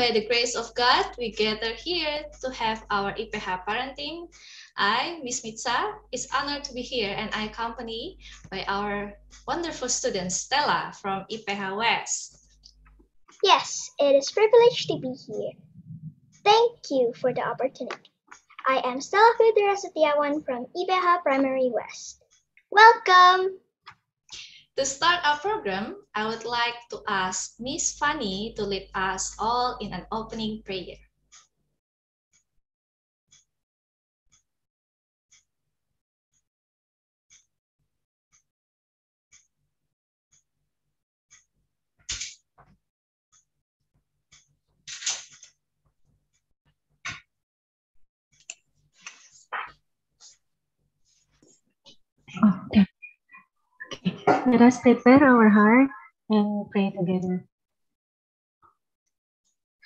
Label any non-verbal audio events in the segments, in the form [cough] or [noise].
by the grace of God, we gather here to have our IPHA parenting. I, Miss Mitsa, is honored to be here and I accompany by our wonderful student Stella from IPHA West. Yes, it is privilege to be here. Thank you for the opportunity. I am Stella Fidrasetiawan from IPHA Primary West. Welcome! To start our program, I would like to ask Miss Fanny to lead us all in an opening prayer. Oh, okay let us prepare our heart and pray together.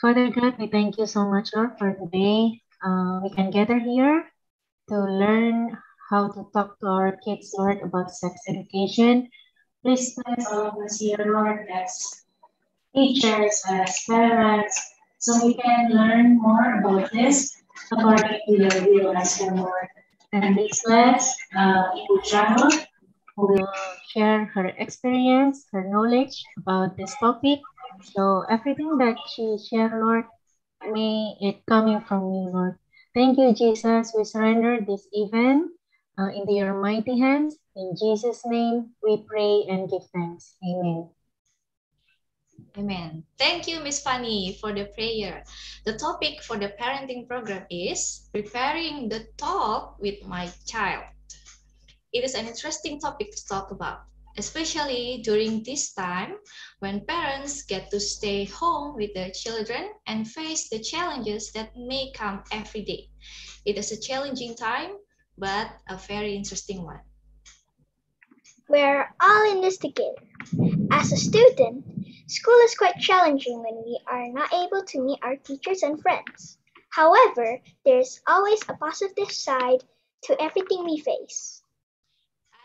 Father God, we thank you so much, Lord, for today. Uh, we can gather here to learn how to talk to our kids, Lord, about sex education. Please bless all of us here, Lord, as teachers, as parents, so we can learn more about this according to your will as your Lord. And please bless uh, Ibu Jahal, who will share her experience, her knowledge about this topic. So everything that she shared, Lord, may it coming from you, Lord. Thank you, Jesus. We surrender this event uh, into your mighty hands. In Jesus' name, we pray and give thanks. Amen. Amen. Thank you, Miss Fanny, for the prayer. The topic for the parenting program is preparing the talk with my child it is an interesting topic to talk about, especially during this time when parents get to stay home with their children and face the challenges that may come every day. It is a challenging time, but a very interesting one. We're all in this together. As a student, school is quite challenging when we are not able to meet our teachers and friends. However, there's always a positive side to everything we face.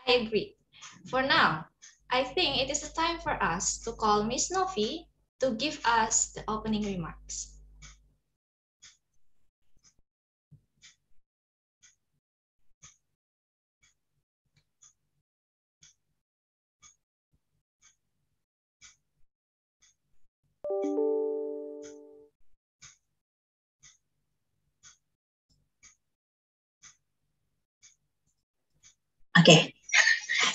I agree. For now, I think it is time for us to call Miss Novi to give us the opening remarks. Okay,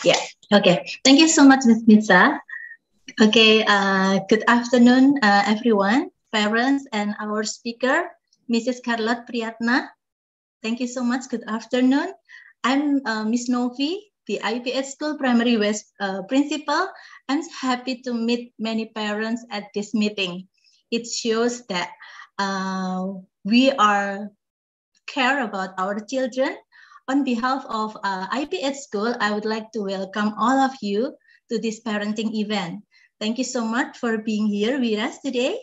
yeah. Okay. Thank you so much, Ms. Mitsa. Okay. Uh, good afternoon, uh, everyone, parents, and our speaker, Mrs. Carlotte Priyatna. Thank you so much. Good afternoon. I'm uh, Ms. Novi, the IPS School Primary West uh, principal. I'm happy to meet many parents at this meeting. It shows that uh, we are care about our children on behalf of uh, IPH School, I would like to welcome all of you to this parenting event. Thank you so much for being here with us today.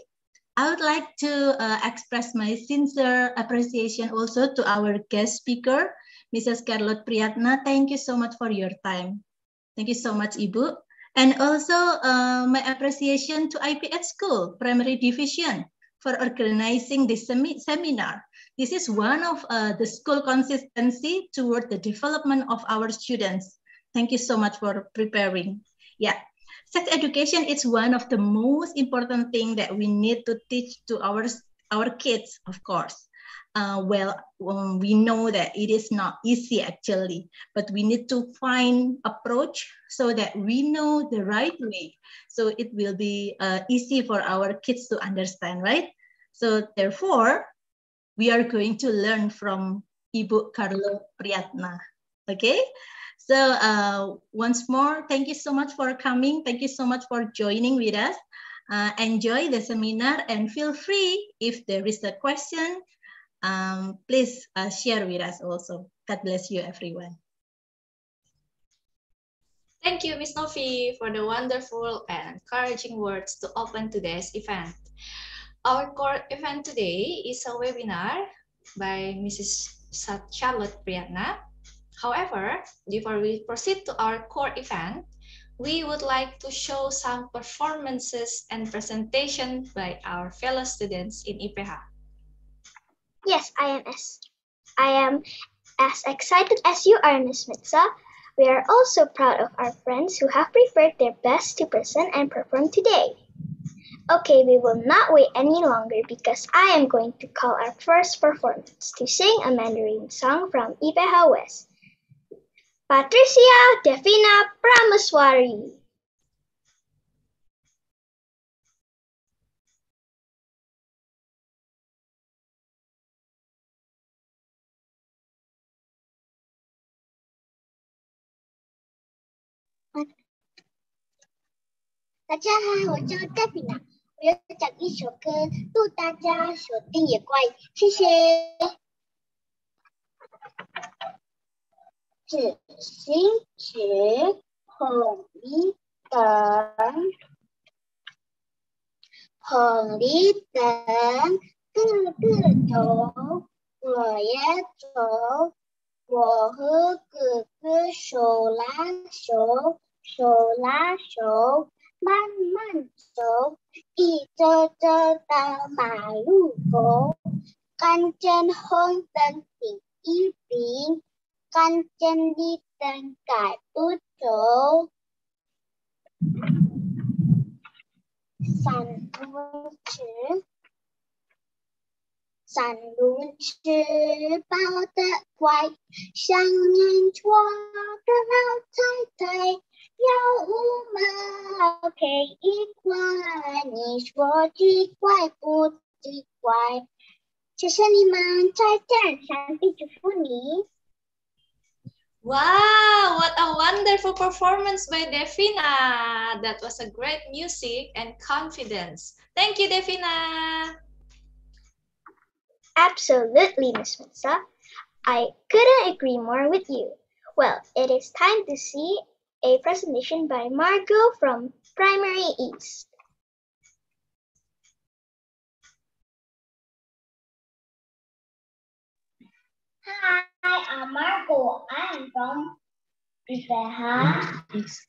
I would like to uh, express my sincere appreciation also to our guest speaker, Mrs. Carlot Priyatna. Thank you so much for your time. Thank you so much, Ibu. And also uh, my appreciation to IPH School Primary Division for organizing this semi seminar. This is one of uh, the school consistency toward the development of our students. Thank you so much for preparing. Yeah, sex education is one of the most important thing that we need to teach to our, our kids, of course. Uh, well, um, we know that it is not easy actually, but we need to find approach so that we know the right way. So it will be uh, easy for our kids to understand, right? So therefore, we are going to learn from Ibu Carlo Priyatna. Okay, so uh, once more, thank you so much for coming. Thank you so much for joining with us. Uh, enjoy the seminar and feel free if there is a question, um, please uh, share with us also. God bless you everyone. Thank you, Ms. Novi, for the wonderful and encouraging words to open today's event. Our core event today is a webinar by Mrs. Charlotte Priyatna. However, before we proceed to our core event, we would like to show some performances and presentation by our fellow students in IPH. Yes, I am as I am as excited as you are, Ms. Mitsa. We are also proud of our friends who have prepared their best to present and perform today. Okay, we will not wait any longer because I am going to call our first performance to sing a Mandarin song from Ibeha West. Patricia Devina Pramaswari. What? 大家好，我叫戴比娜。我要讲一首歌，祝大家手电也快。谢谢。指、星指、红绿灯，红绿灯，个个走，我也走，我和哥哥手拉手，手拉手。慢慢走，一周周到马路口，干 chân hôn tân tình yêu bình, căn chân đi tân cải út chỗ. Sản vương chữ 散落纸包得乖，想念我的老太太。要五毛给一块，你说奇怪不奇怪？谢谢你们再见，想必祝福你。Wow, what a wonderful performance by Devina. That was a great music and confidence. Thank you, Defina. Absolutely, Miss Windsor. I couldn't agree more with you. Well, it is time to see a presentation by Margot from Primary East. Hi, I'm Margot. I am from Bibeha East.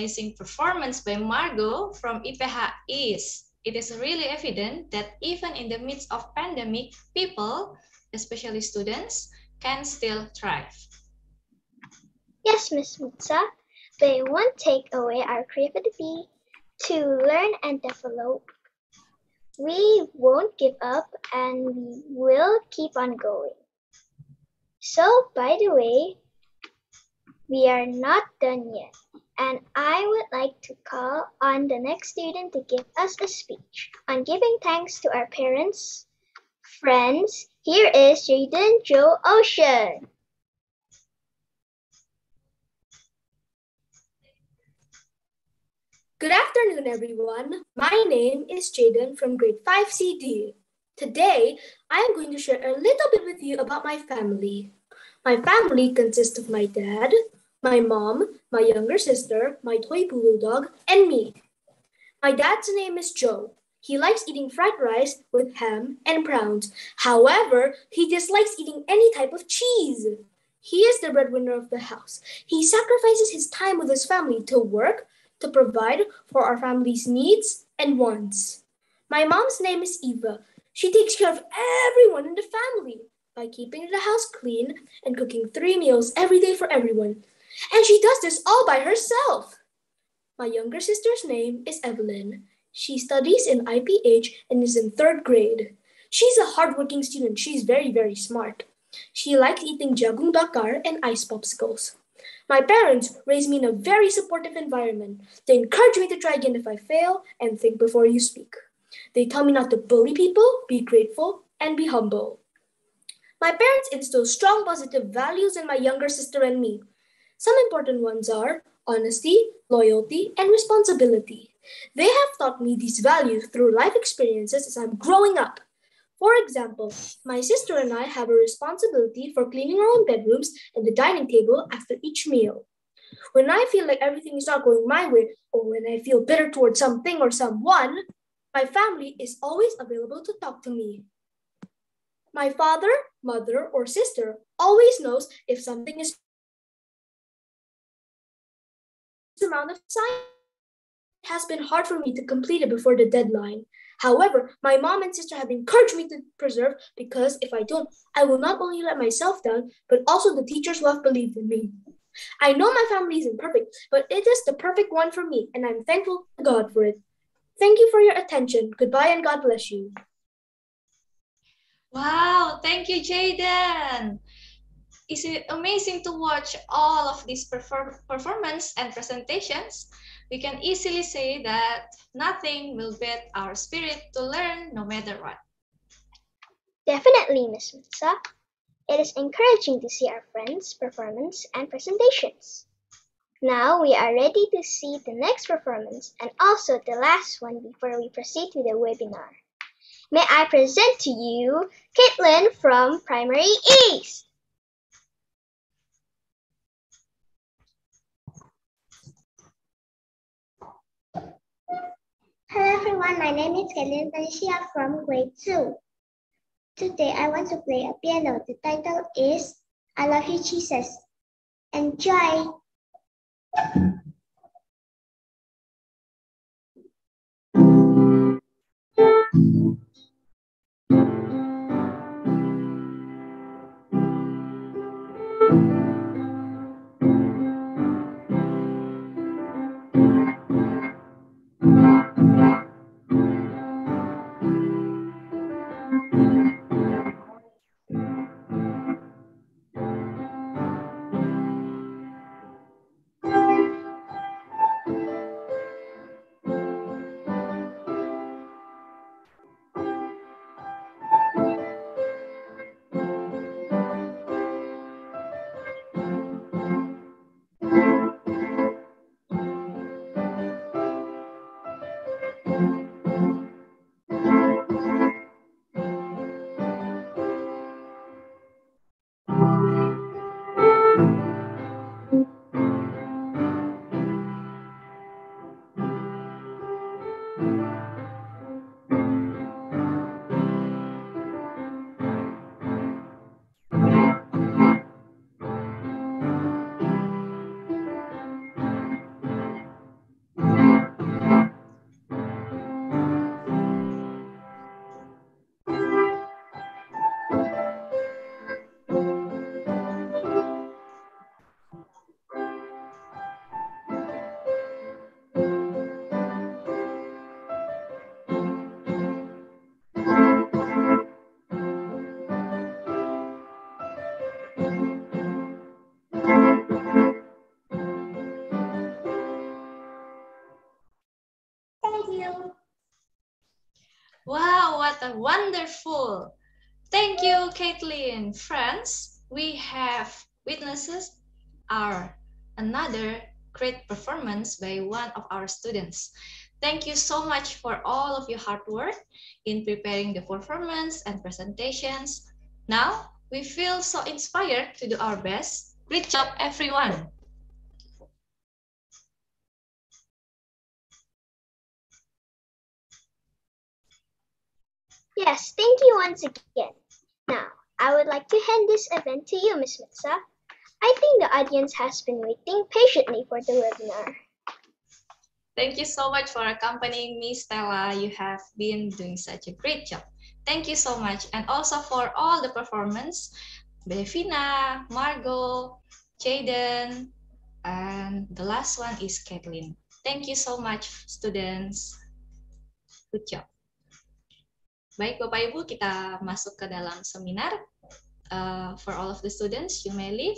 amazing performance by Margot from IPH is it is really evident that even in the midst of pandemic, people, especially students, can still thrive. Yes, Ms. Mutsa, they won't take away our creativity to learn and develop. We won't give up and we will keep on going. So, by the way, we are not done yet and I would like to call on the next student to give us a speech on giving thanks to our parents, friends. Here is Jaden Joe Ocean. Good afternoon, everyone. My name is Jaden from grade 5CD. Today, I am going to share a little bit with you about my family. My family consists of my dad, my mom, my younger sister, my toy poodle dog, and me. My dad's name is Joe. He likes eating fried rice with ham and prawns. However, he dislikes eating any type of cheese. He is the breadwinner of the house. He sacrifices his time with his family to work to provide for our family's needs and wants. My mom's name is Eva. She takes care of everyone in the family by keeping the house clean and cooking three meals every day for everyone and she does this all by herself. My younger sister's name is Evelyn. She studies in IPH and is in third grade. She's a hardworking student. She's very, very smart. She likes eating jagung bakar and ice popsicles. My parents raised me in a very supportive environment. They encourage me to try again if I fail and think before you speak. They tell me not to bully people, be grateful, and be humble. My parents instill strong positive values in my younger sister and me. Some important ones are honesty, loyalty, and responsibility. They have taught me these values through life experiences as I'm growing up. For example, my sister and I have a responsibility for cleaning our own bedrooms and the dining table after each meal. When I feel like everything is not going my way, or when I feel bitter towards something or someone, my family is always available to talk to me. My father, mother, or sister always knows if something is amount of time It has been hard for me to complete it before the deadline. However, my mom and sister have encouraged me to preserve because if I don't, I will not only let myself down, but also the teachers who have believed in me. I know my family isn't perfect, but it is the perfect one for me, and I'm thankful to God for it. Thank you for your attention. Goodbye, and God bless you. Wow, thank you, Jaden is it amazing to watch all of these perform performance and presentations, we can easily say that nothing will beat our spirit to learn no matter what. Definitely, Ms. Mitsa. It is encouraging to see our friends' performance and presentations. Now we are ready to see the next performance and also the last one before we proceed to the webinar. May I present to you Caitlin from Primary East. Hello everyone, my name is Galen Benxia from grade 2. Today I want to play a piano. The title is I Love You Jesus. Enjoy! wonderful. Thank you, Caitlin. Friends, we have witnesses are another great performance by one of our students. Thank you so much for all of your hard work in preparing the performance and presentations. Now, we feel so inspired to do our best. Great job, everyone. Yes, thank you once again. Now, I would like to hand this event to you, Ms. Mitsa. I think the audience has been waiting patiently for the webinar. Thank you so much for accompanying me, Stella. You have been doing such a great job. Thank you so much. And also for all the performance, Belvina, Margot, Jaden, and the last one is Kathleen. Thank you so much, students. Good job. Baik Bapak Ibu, kita masuk ke dalam seminar. Uh, for all of the students, you may leave.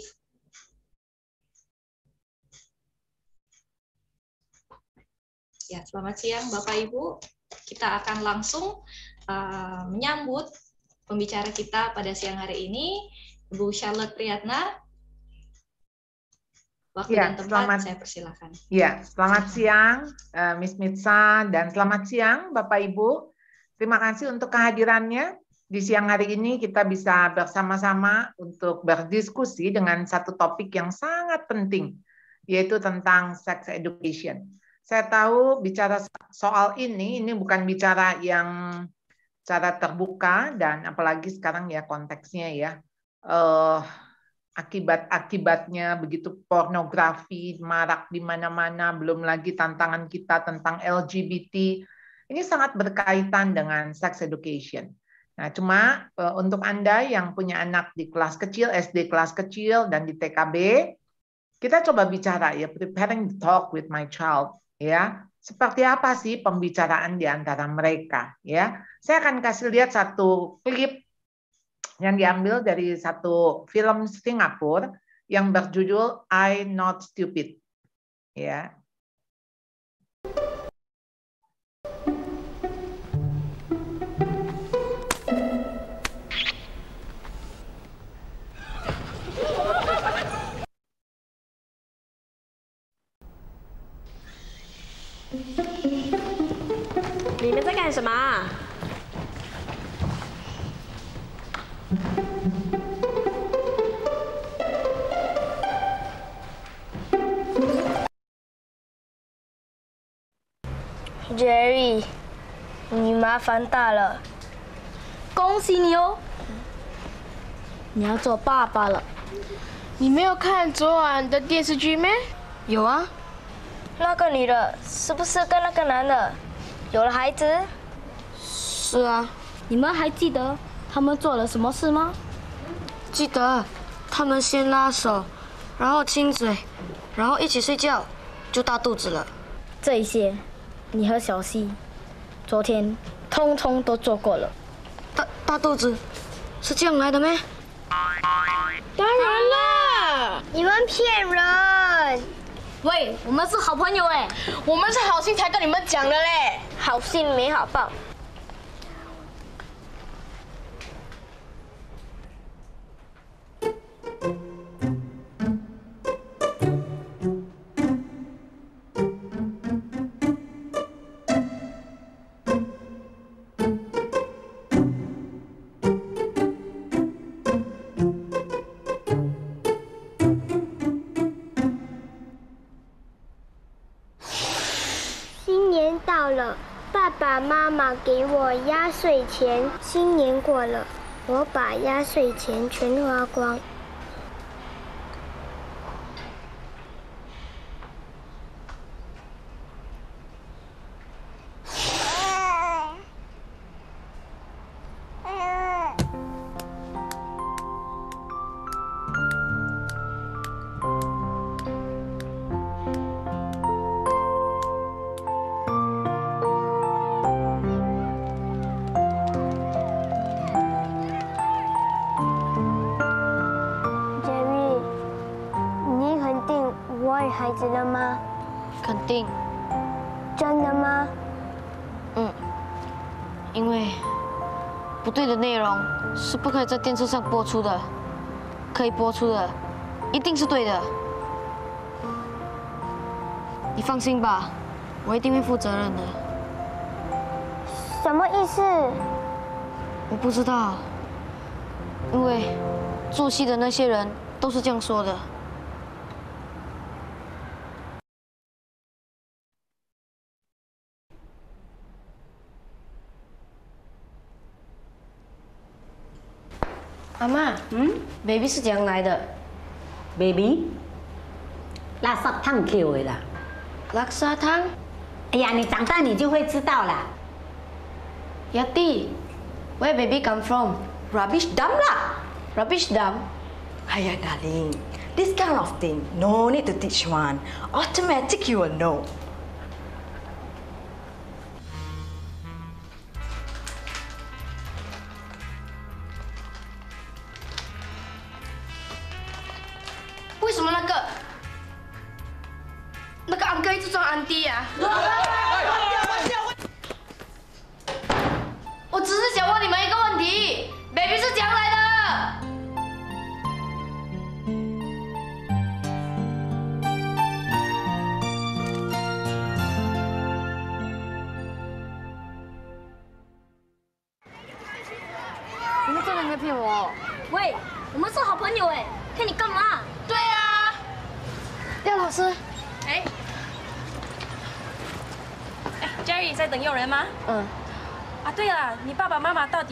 Ya, selamat siang Bapak Ibu. Kita akan langsung uh, menyambut pembicara kita pada siang hari ini, Bu Charlotte Priyatna. Waktu ya, dan tempat selamat, saya persilahkan. Ya, selamat siang uh, Miss Mitsa dan selamat siang Bapak Ibu. Terima kasih untuk kehadirannya. Di siang hari ini kita bisa bersama-sama untuk berdiskusi dengan satu topik yang sangat penting, yaitu tentang sex education. Saya tahu bicara soal ini, ini bukan bicara yang cara terbuka dan apalagi sekarang ya konteksnya ya, eh, akibat-akibatnya begitu pornografi marak di mana-mana, belum lagi tantangan kita tentang LGBT, ini sangat berkaitan dengan sex education. Nah, cuma e, untuk Anda yang punya anak di kelas kecil, SD kelas kecil dan di TKB, kita coba bicara ya preparing the talk with my child ya. Seperti apa sih pembicaraan di antara mereka ya? Saya akan kasih lihat satu klip yang diambil dari satu film Singapura yang berjudul I Not Stupid. Ya, 什么？Jerry，你麻烦大了！恭喜你哦，你要做爸爸了。你没有看昨晚的电视剧吗？有啊，那个女的是不是跟那个男的有了孩子？是啊，你们还记得他们做了什么事吗？记得，他们先拉手，然后亲嘴，然后一起睡觉，就大肚子了。这一些，你和小溪，昨天通通都做过了。大大肚子是这样来的吗？当然了，你们骗人！喂，我们是好朋友哎，我们是好心才跟你们讲的嘞，好心没好报。岁钱，新年过了，我把压岁钱全花光。对的内容是不可以在电视上播出的，可以播出的，一定是对的。你放心吧，我一定会负责任的。什么意思？我不知道，因为做戏的那些人都是这样说的。Baby 是从样来的？Baby，拉萨汤去了。拉萨汤，哎呀，你长大你就会知道了。亚蒂，Where baby come from？rubbish dumb 啦，rubbish dumb。哎呀，darling，this kind of thing no need to teach one. Automatic you will know.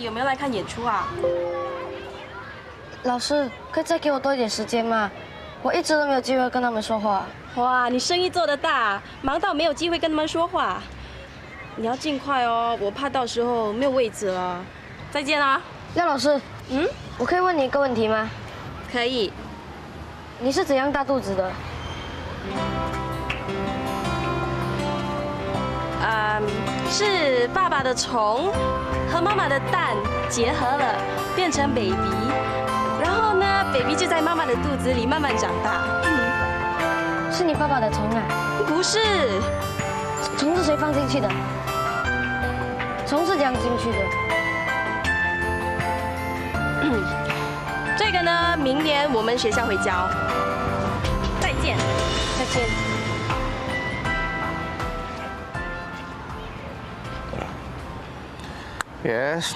有没有来看演出啊？老师，可以再给我多一点时间吗？我一直都没有机会跟他们说话。哇，你生意做得大，忙到没有机会跟他们说话。你要尽快哦，我怕到时候没有位置了。再见啦，廖老师。嗯，我可以问你一个问题吗？可以。你是怎样大肚子的？嗯，是爸爸的虫。和妈妈的蛋结合了，变成 baby。然后呢，baby 就在妈妈的肚子里慢慢长大。是你爸爸的虫啊？不是，虫是谁放进去的？虫是样进去的。这个呢，明年我们学校会教。再见，再见。Yes。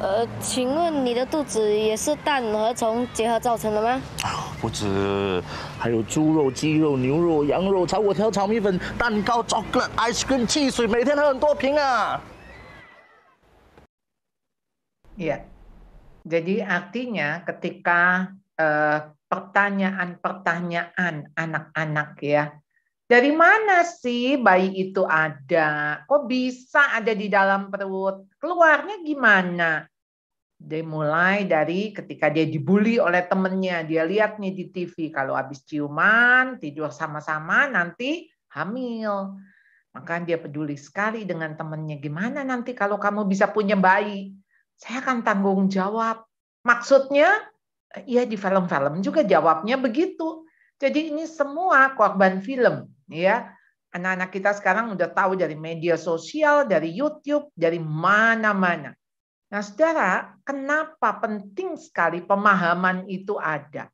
呃，请问你的肚子也是蛋和虫结合造成的吗？不止，还有猪肉、鸡肉、牛肉、羊肉、炒果条、炒米粉、蛋糕、巧克力、ice cream、汽水，每天喝很多瓶啊。Ya, jadi artinya ketika pertanyaan-pertanyaan anak-anak ya. dari mana sih bayi itu ada? Kok bisa ada di dalam perut? Keluarnya gimana? Dia mulai dari ketika dia dibully oleh temennya, dia lihat nih di TV kalau habis ciuman, tidur sama-sama, nanti hamil. Maka dia peduli sekali dengan temennya, gimana nanti kalau kamu bisa punya bayi? Saya akan tanggung jawab. Maksudnya, ya di film-film juga jawabnya begitu. Jadi ini semua korban film ya. Anak-anak kita sekarang udah tahu dari media sosial, dari YouTube, dari mana-mana. Nah, Saudara, kenapa penting sekali pemahaman itu ada?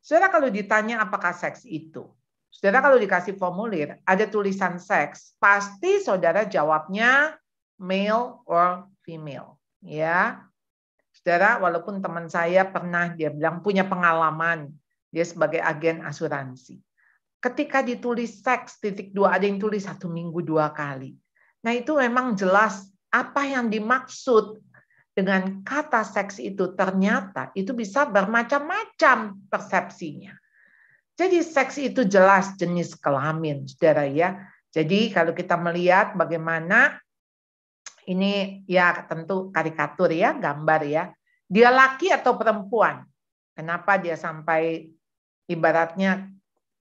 Saudara kalau ditanya apakah seks itu? Saudara kalau dikasih formulir, ada tulisan seks, pasti saudara jawabnya male or female, ya. Saudara, walaupun teman saya pernah dia bilang punya pengalaman dia sebagai agen asuransi ketika ditulis seks titik dua ada yang tulis satu minggu dua kali. Nah itu memang jelas apa yang dimaksud dengan kata seks itu ternyata itu bisa bermacam-macam persepsinya. Jadi seks itu jelas jenis kelamin, saudara ya. Jadi kalau kita melihat bagaimana ini ya tentu karikatur ya, gambar ya. Dia laki atau perempuan? Kenapa dia sampai ibaratnya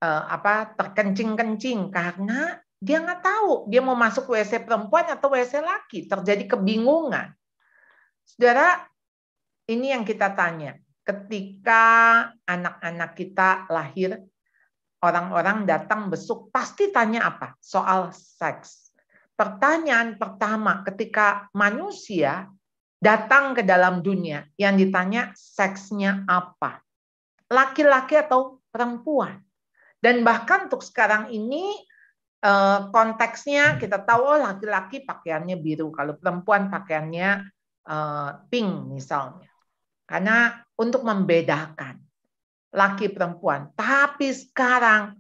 eh, apa terkencing-kencing karena dia nggak tahu dia mau masuk WC perempuan atau WC laki, terjadi kebingungan. Saudara, ini yang kita tanya. Ketika anak-anak kita lahir, orang-orang datang besuk pasti tanya apa? Soal seks. Pertanyaan pertama ketika manusia datang ke dalam dunia yang ditanya seksnya apa? Laki-laki atau perempuan? Dan bahkan untuk sekarang ini eh, konteksnya kita tahu oh laki-laki pakaiannya biru, kalau perempuan pakaiannya eh, pink misalnya. Karena untuk membedakan laki perempuan. Tapi sekarang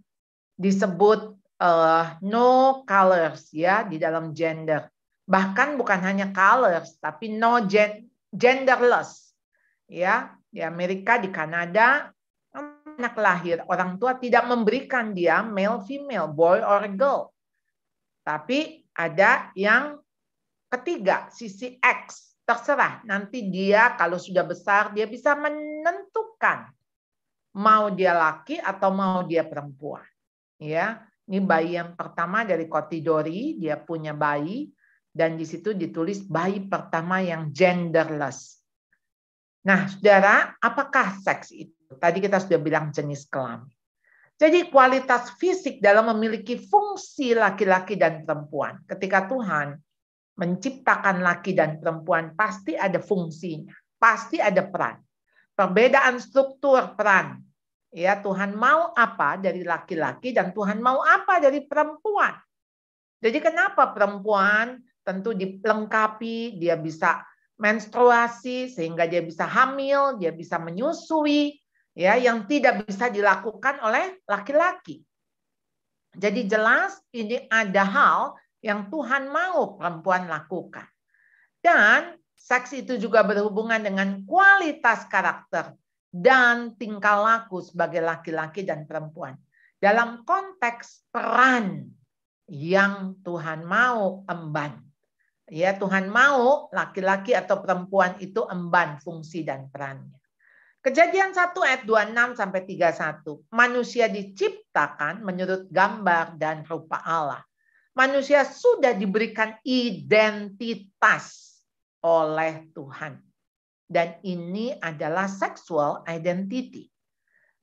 disebut uh, no colors ya di dalam gender. Bahkan bukan hanya colors tapi no gen genderless. Ya, di Amerika, di Kanada anak lahir, orang tua tidak memberikan dia male, female, boy or girl. Tapi ada yang ketiga, sisi X. Terserah, nanti dia kalau sudah besar, dia bisa menentukan mau dia laki atau mau dia perempuan. Ya, ini bayi yang pertama dari Kotidori, dia punya bayi dan di situ ditulis bayi pertama yang genderless. Nah, Saudara, apakah seks itu? Tadi kita sudah bilang jenis kelamin. Jadi kualitas fisik dalam memiliki fungsi laki-laki dan perempuan. Ketika Tuhan menciptakan laki dan perempuan pasti ada fungsinya, pasti ada peran. Perbedaan struktur peran. Ya, Tuhan mau apa dari laki-laki dan Tuhan mau apa dari perempuan. Jadi kenapa perempuan tentu dilengkapi, dia bisa menstruasi sehingga dia bisa hamil, dia bisa menyusui, ya yang tidak bisa dilakukan oleh laki-laki. Jadi jelas ini ada hal yang Tuhan mau perempuan lakukan. Dan seks itu juga berhubungan dengan kualitas karakter dan tingkah laku sebagai laki-laki dan perempuan. Dalam konteks peran yang Tuhan mau emban. Ya, Tuhan mau laki-laki atau perempuan itu emban fungsi dan perannya. Kejadian 1 ayat 26 sampai 31. Manusia diciptakan menurut gambar dan rupa Allah. Manusia sudah diberikan identitas oleh Tuhan. Dan ini adalah sexual identity.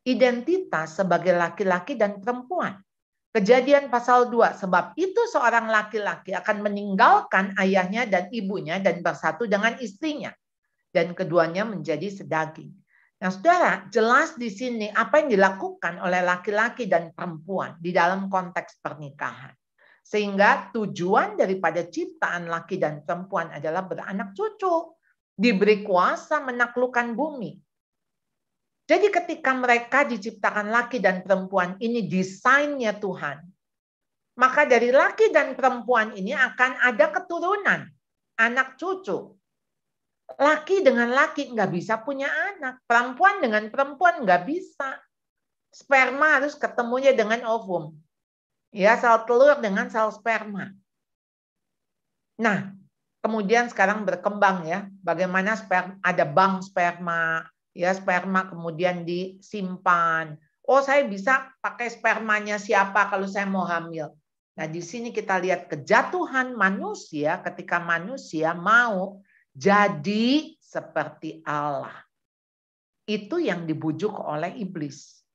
Identitas sebagai laki-laki dan perempuan. Kejadian pasal 2, sebab itu seorang laki-laki akan meninggalkan ayahnya dan ibunya dan bersatu dengan istrinya. Dan keduanya menjadi sedaging Nah, saudara, jelas di sini apa yang dilakukan oleh laki-laki dan perempuan di dalam konteks pernikahan. Sehingga tujuan daripada ciptaan laki dan perempuan adalah beranak cucu, diberi kuasa menaklukkan bumi. Jadi ketika mereka diciptakan laki dan perempuan ini desainnya Tuhan, maka dari laki dan perempuan ini akan ada keturunan, anak cucu. Laki dengan laki nggak bisa punya anak. Perempuan dengan perempuan nggak bisa. Sperma harus ketemunya dengan ovum. Ya, hmm. sel telur dengan sel sperma. Nah, kemudian sekarang berkembang ya. Bagaimana sperma, ada bank sperma, ya sperma kemudian disimpan. Oh, saya bisa pakai spermanya siapa kalau saya mau hamil. Nah, di sini kita lihat kejatuhan manusia ketika manusia mau jadi seperti Allah. Itu yang dibujuk oleh iblis.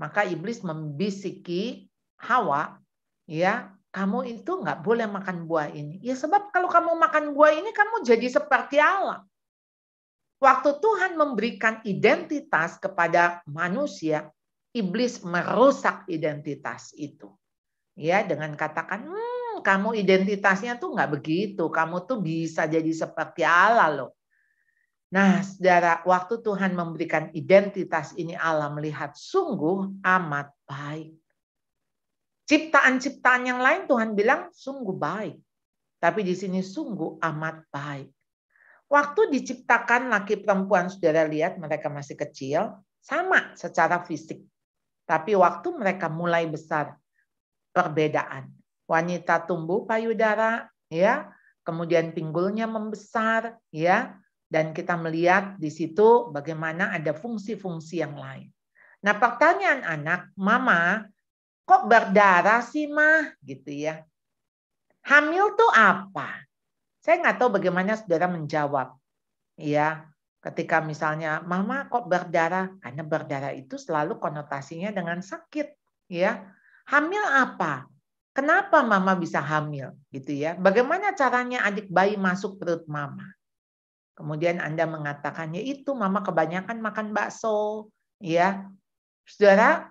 Maka iblis membisiki Hawa, ya kamu itu nggak boleh makan buah ini. Ya sebab kalau kamu makan buah ini kamu jadi seperti Allah. Waktu Tuhan memberikan identitas kepada manusia, iblis merusak identitas itu. Ya, dengan katakan, hmm, kamu identitasnya tuh nggak begitu. Kamu tuh bisa jadi seperti Allah loh. Nah, saudara, waktu Tuhan memberikan identitas ini Allah melihat sungguh amat baik. Ciptaan-ciptaan yang lain Tuhan bilang sungguh baik. Tapi di sini sungguh amat baik. Waktu diciptakan laki perempuan, saudara lihat mereka masih kecil, sama secara fisik. Tapi waktu mereka mulai besar, perbedaan wanita tumbuh payudara ya, kemudian pinggulnya membesar ya, dan kita melihat di situ bagaimana ada fungsi-fungsi yang lain. Nah, pertanyaan anak, "Mama, kok berdarah sih, Mah?" gitu ya. Hamil tuh apa? Saya nggak tahu bagaimana saudara menjawab. Ya, ketika misalnya, "Mama, kok berdarah?" Karena berdarah itu selalu konotasinya dengan sakit, ya. Hamil apa? Kenapa mama bisa hamil gitu ya? Bagaimana caranya adik bayi masuk perut mama? Kemudian Anda mengatakannya itu mama kebanyakan makan bakso, ya. Saudara,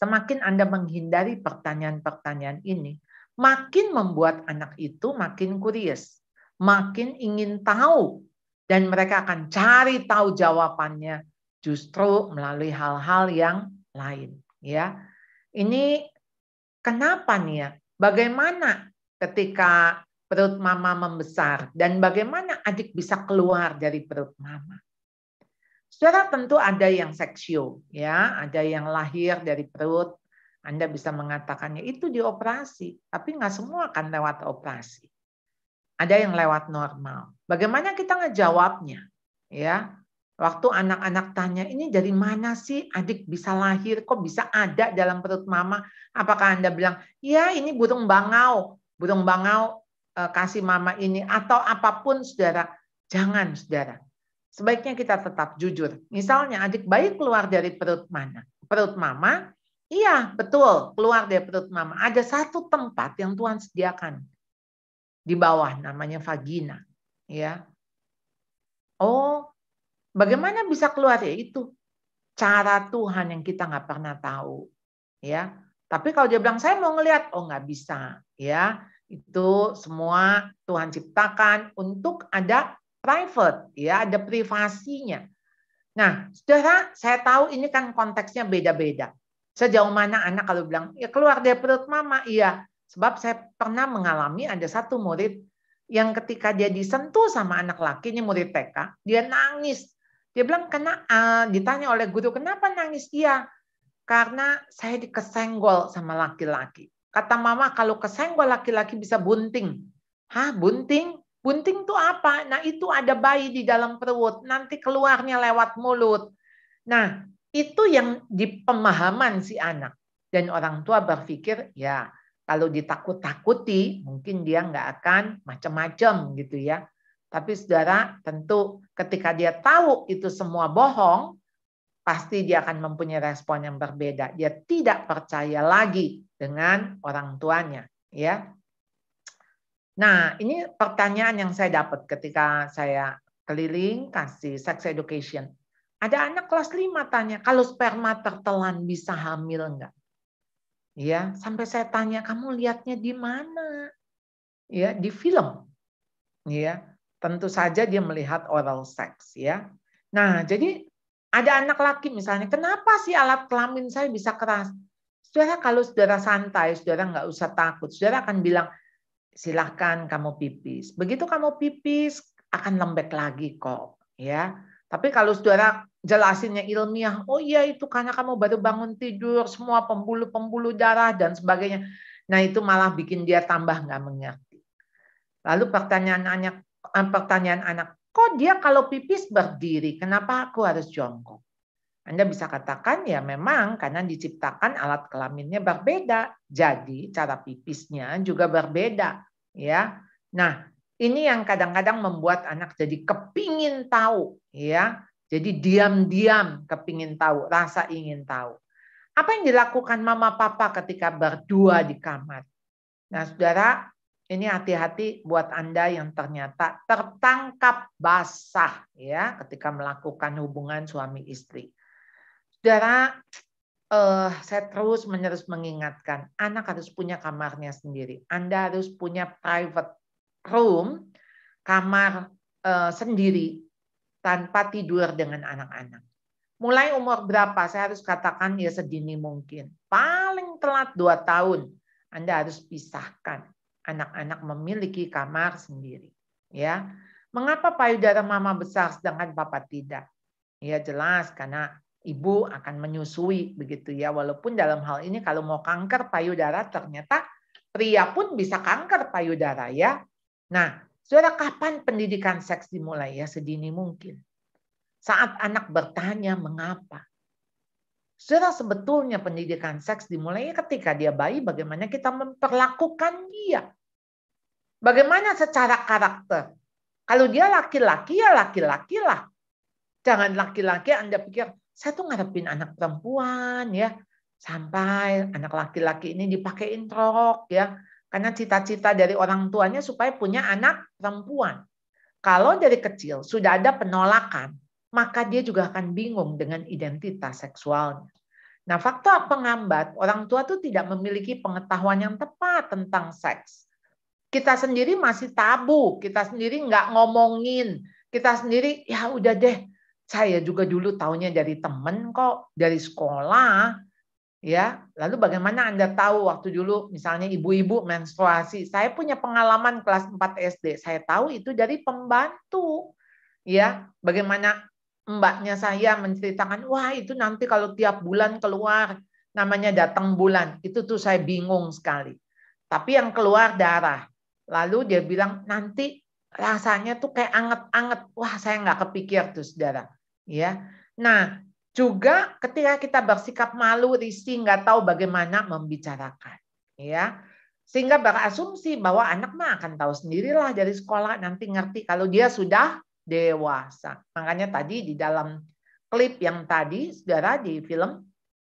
semakin Anda menghindari pertanyaan-pertanyaan ini, makin membuat anak itu makin curious, makin ingin tahu dan mereka akan cari tahu jawabannya justru melalui hal-hal yang lain, ya. Ini Kenapa nih ya? Bagaimana ketika perut mama membesar dan bagaimana adik bisa keluar dari perut mama? Saudara tentu ada yang seksio, ya, ada yang lahir dari perut. Anda bisa mengatakannya itu dioperasi, tapi nggak semua akan lewat operasi. Ada yang lewat normal. Bagaimana kita ngejawabnya? Ya, Waktu anak-anak tanya, ini dari mana sih adik bisa lahir? Kok bisa ada dalam perut mama? Apakah Anda bilang, ya ini burung bangau. Burung bangau eh, kasih mama ini. Atau apapun, saudara. Jangan, saudara. Sebaiknya kita tetap jujur. Misalnya adik bayi keluar dari perut mana? Perut mama, iya betul keluar dari perut mama. Ada satu tempat yang Tuhan sediakan. Di bawah namanya vagina. ya. Oh, Bagaimana bisa keluar ya itu cara Tuhan yang kita nggak pernah tahu, ya. Tapi kalau dia bilang saya mau ngelihat, oh nggak bisa, ya. Itu semua Tuhan ciptakan untuk ada private, ya, ada privasinya. Nah, saudara, saya tahu ini kan konteksnya beda-beda. Sejauh mana anak kalau bilang ya keluar dari perut mama, iya. Sebab saya pernah mengalami ada satu murid yang ketika dia disentuh sama anak laki, ini murid TK, dia nangis dia bilang kena uh, ditanya oleh guru kenapa nangis dia? Karena saya dikesenggol sama laki-laki. Kata mama kalau kesenggol laki-laki bisa bunting. Hah, bunting? Bunting tuh apa? Nah, itu ada bayi di dalam perut, nanti keluarnya lewat mulut. Nah, itu yang di pemahaman si anak. Dan orang tua berpikir, ya kalau ditakut-takuti mungkin dia nggak akan macam-macam gitu ya. Tapi saudara, tentu ketika dia tahu itu semua bohong, pasti dia akan mempunyai respon yang berbeda. Dia tidak percaya lagi dengan orang tuanya, ya. Nah, ini pertanyaan yang saya dapat ketika saya keliling kasih sex education. Ada anak kelas 5 tanya, kalau sperma tertelan bisa hamil enggak? Ya, sampai saya tanya, kamu lihatnya di mana? Ya, di film. Ya tentu saja dia melihat oral sex ya. Nah, hmm. jadi ada anak laki misalnya, kenapa sih alat kelamin saya bisa keras? Saudara kalau saudara santai, saudara nggak usah takut, saudara akan bilang, silahkan kamu pipis. Begitu kamu pipis, akan lembek lagi kok. ya. Tapi kalau saudara jelasinnya ilmiah, oh iya itu karena kamu baru bangun tidur, semua pembuluh-pembuluh darah dan sebagainya. Nah itu malah bikin dia tambah nggak mengerti. Lalu pertanyaan anak, pertanyaan anak, kok dia kalau pipis berdiri, kenapa aku harus jongkok? Anda bisa katakan ya memang karena diciptakan alat kelaminnya berbeda, jadi cara pipisnya juga berbeda, ya. Nah, ini yang kadang-kadang membuat anak jadi kepingin tahu, ya. Jadi diam-diam kepingin tahu, rasa ingin tahu. Apa yang dilakukan mama papa ketika berdua di kamar? Nah, saudara, ini hati-hati buat Anda yang ternyata tertangkap basah ya ketika melakukan hubungan suami istri. Saudara, eh, saya terus menerus mengingatkan, anak harus punya kamarnya sendiri. Anda harus punya private room, kamar eh, sendiri tanpa tidur dengan anak-anak. Mulai umur berapa? Saya harus katakan ya sedini mungkin. Paling telat dua tahun, Anda harus pisahkan anak-anak memiliki kamar sendiri. Ya, mengapa payudara mama besar sedangkan papa tidak? Ya jelas karena ibu akan menyusui begitu ya. Walaupun dalam hal ini kalau mau kanker payudara ternyata pria pun bisa kanker payudara ya. Nah, saudara kapan pendidikan seks dimulai ya sedini mungkin. Saat anak bertanya mengapa. Saudara sebetulnya pendidikan seks dimulai ketika dia bayi bagaimana kita memperlakukan dia. Bagaimana secara karakter? Kalau dia laki-laki, ya laki-laki lah. Jangan laki-laki Anda pikir, saya tuh ngadepin anak perempuan ya. Sampai anak laki-laki ini dipakai rok ya. Karena cita-cita dari orang tuanya supaya punya anak perempuan. Kalau dari kecil sudah ada penolakan, maka dia juga akan bingung dengan identitas seksualnya. Nah, faktor pengambat, orang tua tuh tidak memiliki pengetahuan yang tepat tentang seks kita sendiri masih tabu, kita sendiri nggak ngomongin, kita sendiri ya udah deh, saya juga dulu tahunya dari temen kok, dari sekolah, ya. Lalu bagaimana Anda tahu waktu dulu misalnya ibu-ibu menstruasi? Saya punya pengalaman kelas 4 SD, saya tahu itu dari pembantu. Ya, bagaimana mbaknya saya menceritakan, wah itu nanti kalau tiap bulan keluar, namanya datang bulan, itu tuh saya bingung sekali. Tapi yang keluar darah, Lalu dia bilang nanti rasanya tuh kayak anget-anget. Wah, saya nggak kepikir tuh saudara. Ya. Nah, juga ketika kita bersikap malu, risih, nggak tahu bagaimana membicarakan. Ya. Sehingga berasumsi bahwa anak mah akan tahu sendirilah dari sekolah nanti ngerti kalau dia sudah dewasa. Makanya tadi di dalam klip yang tadi, saudara di film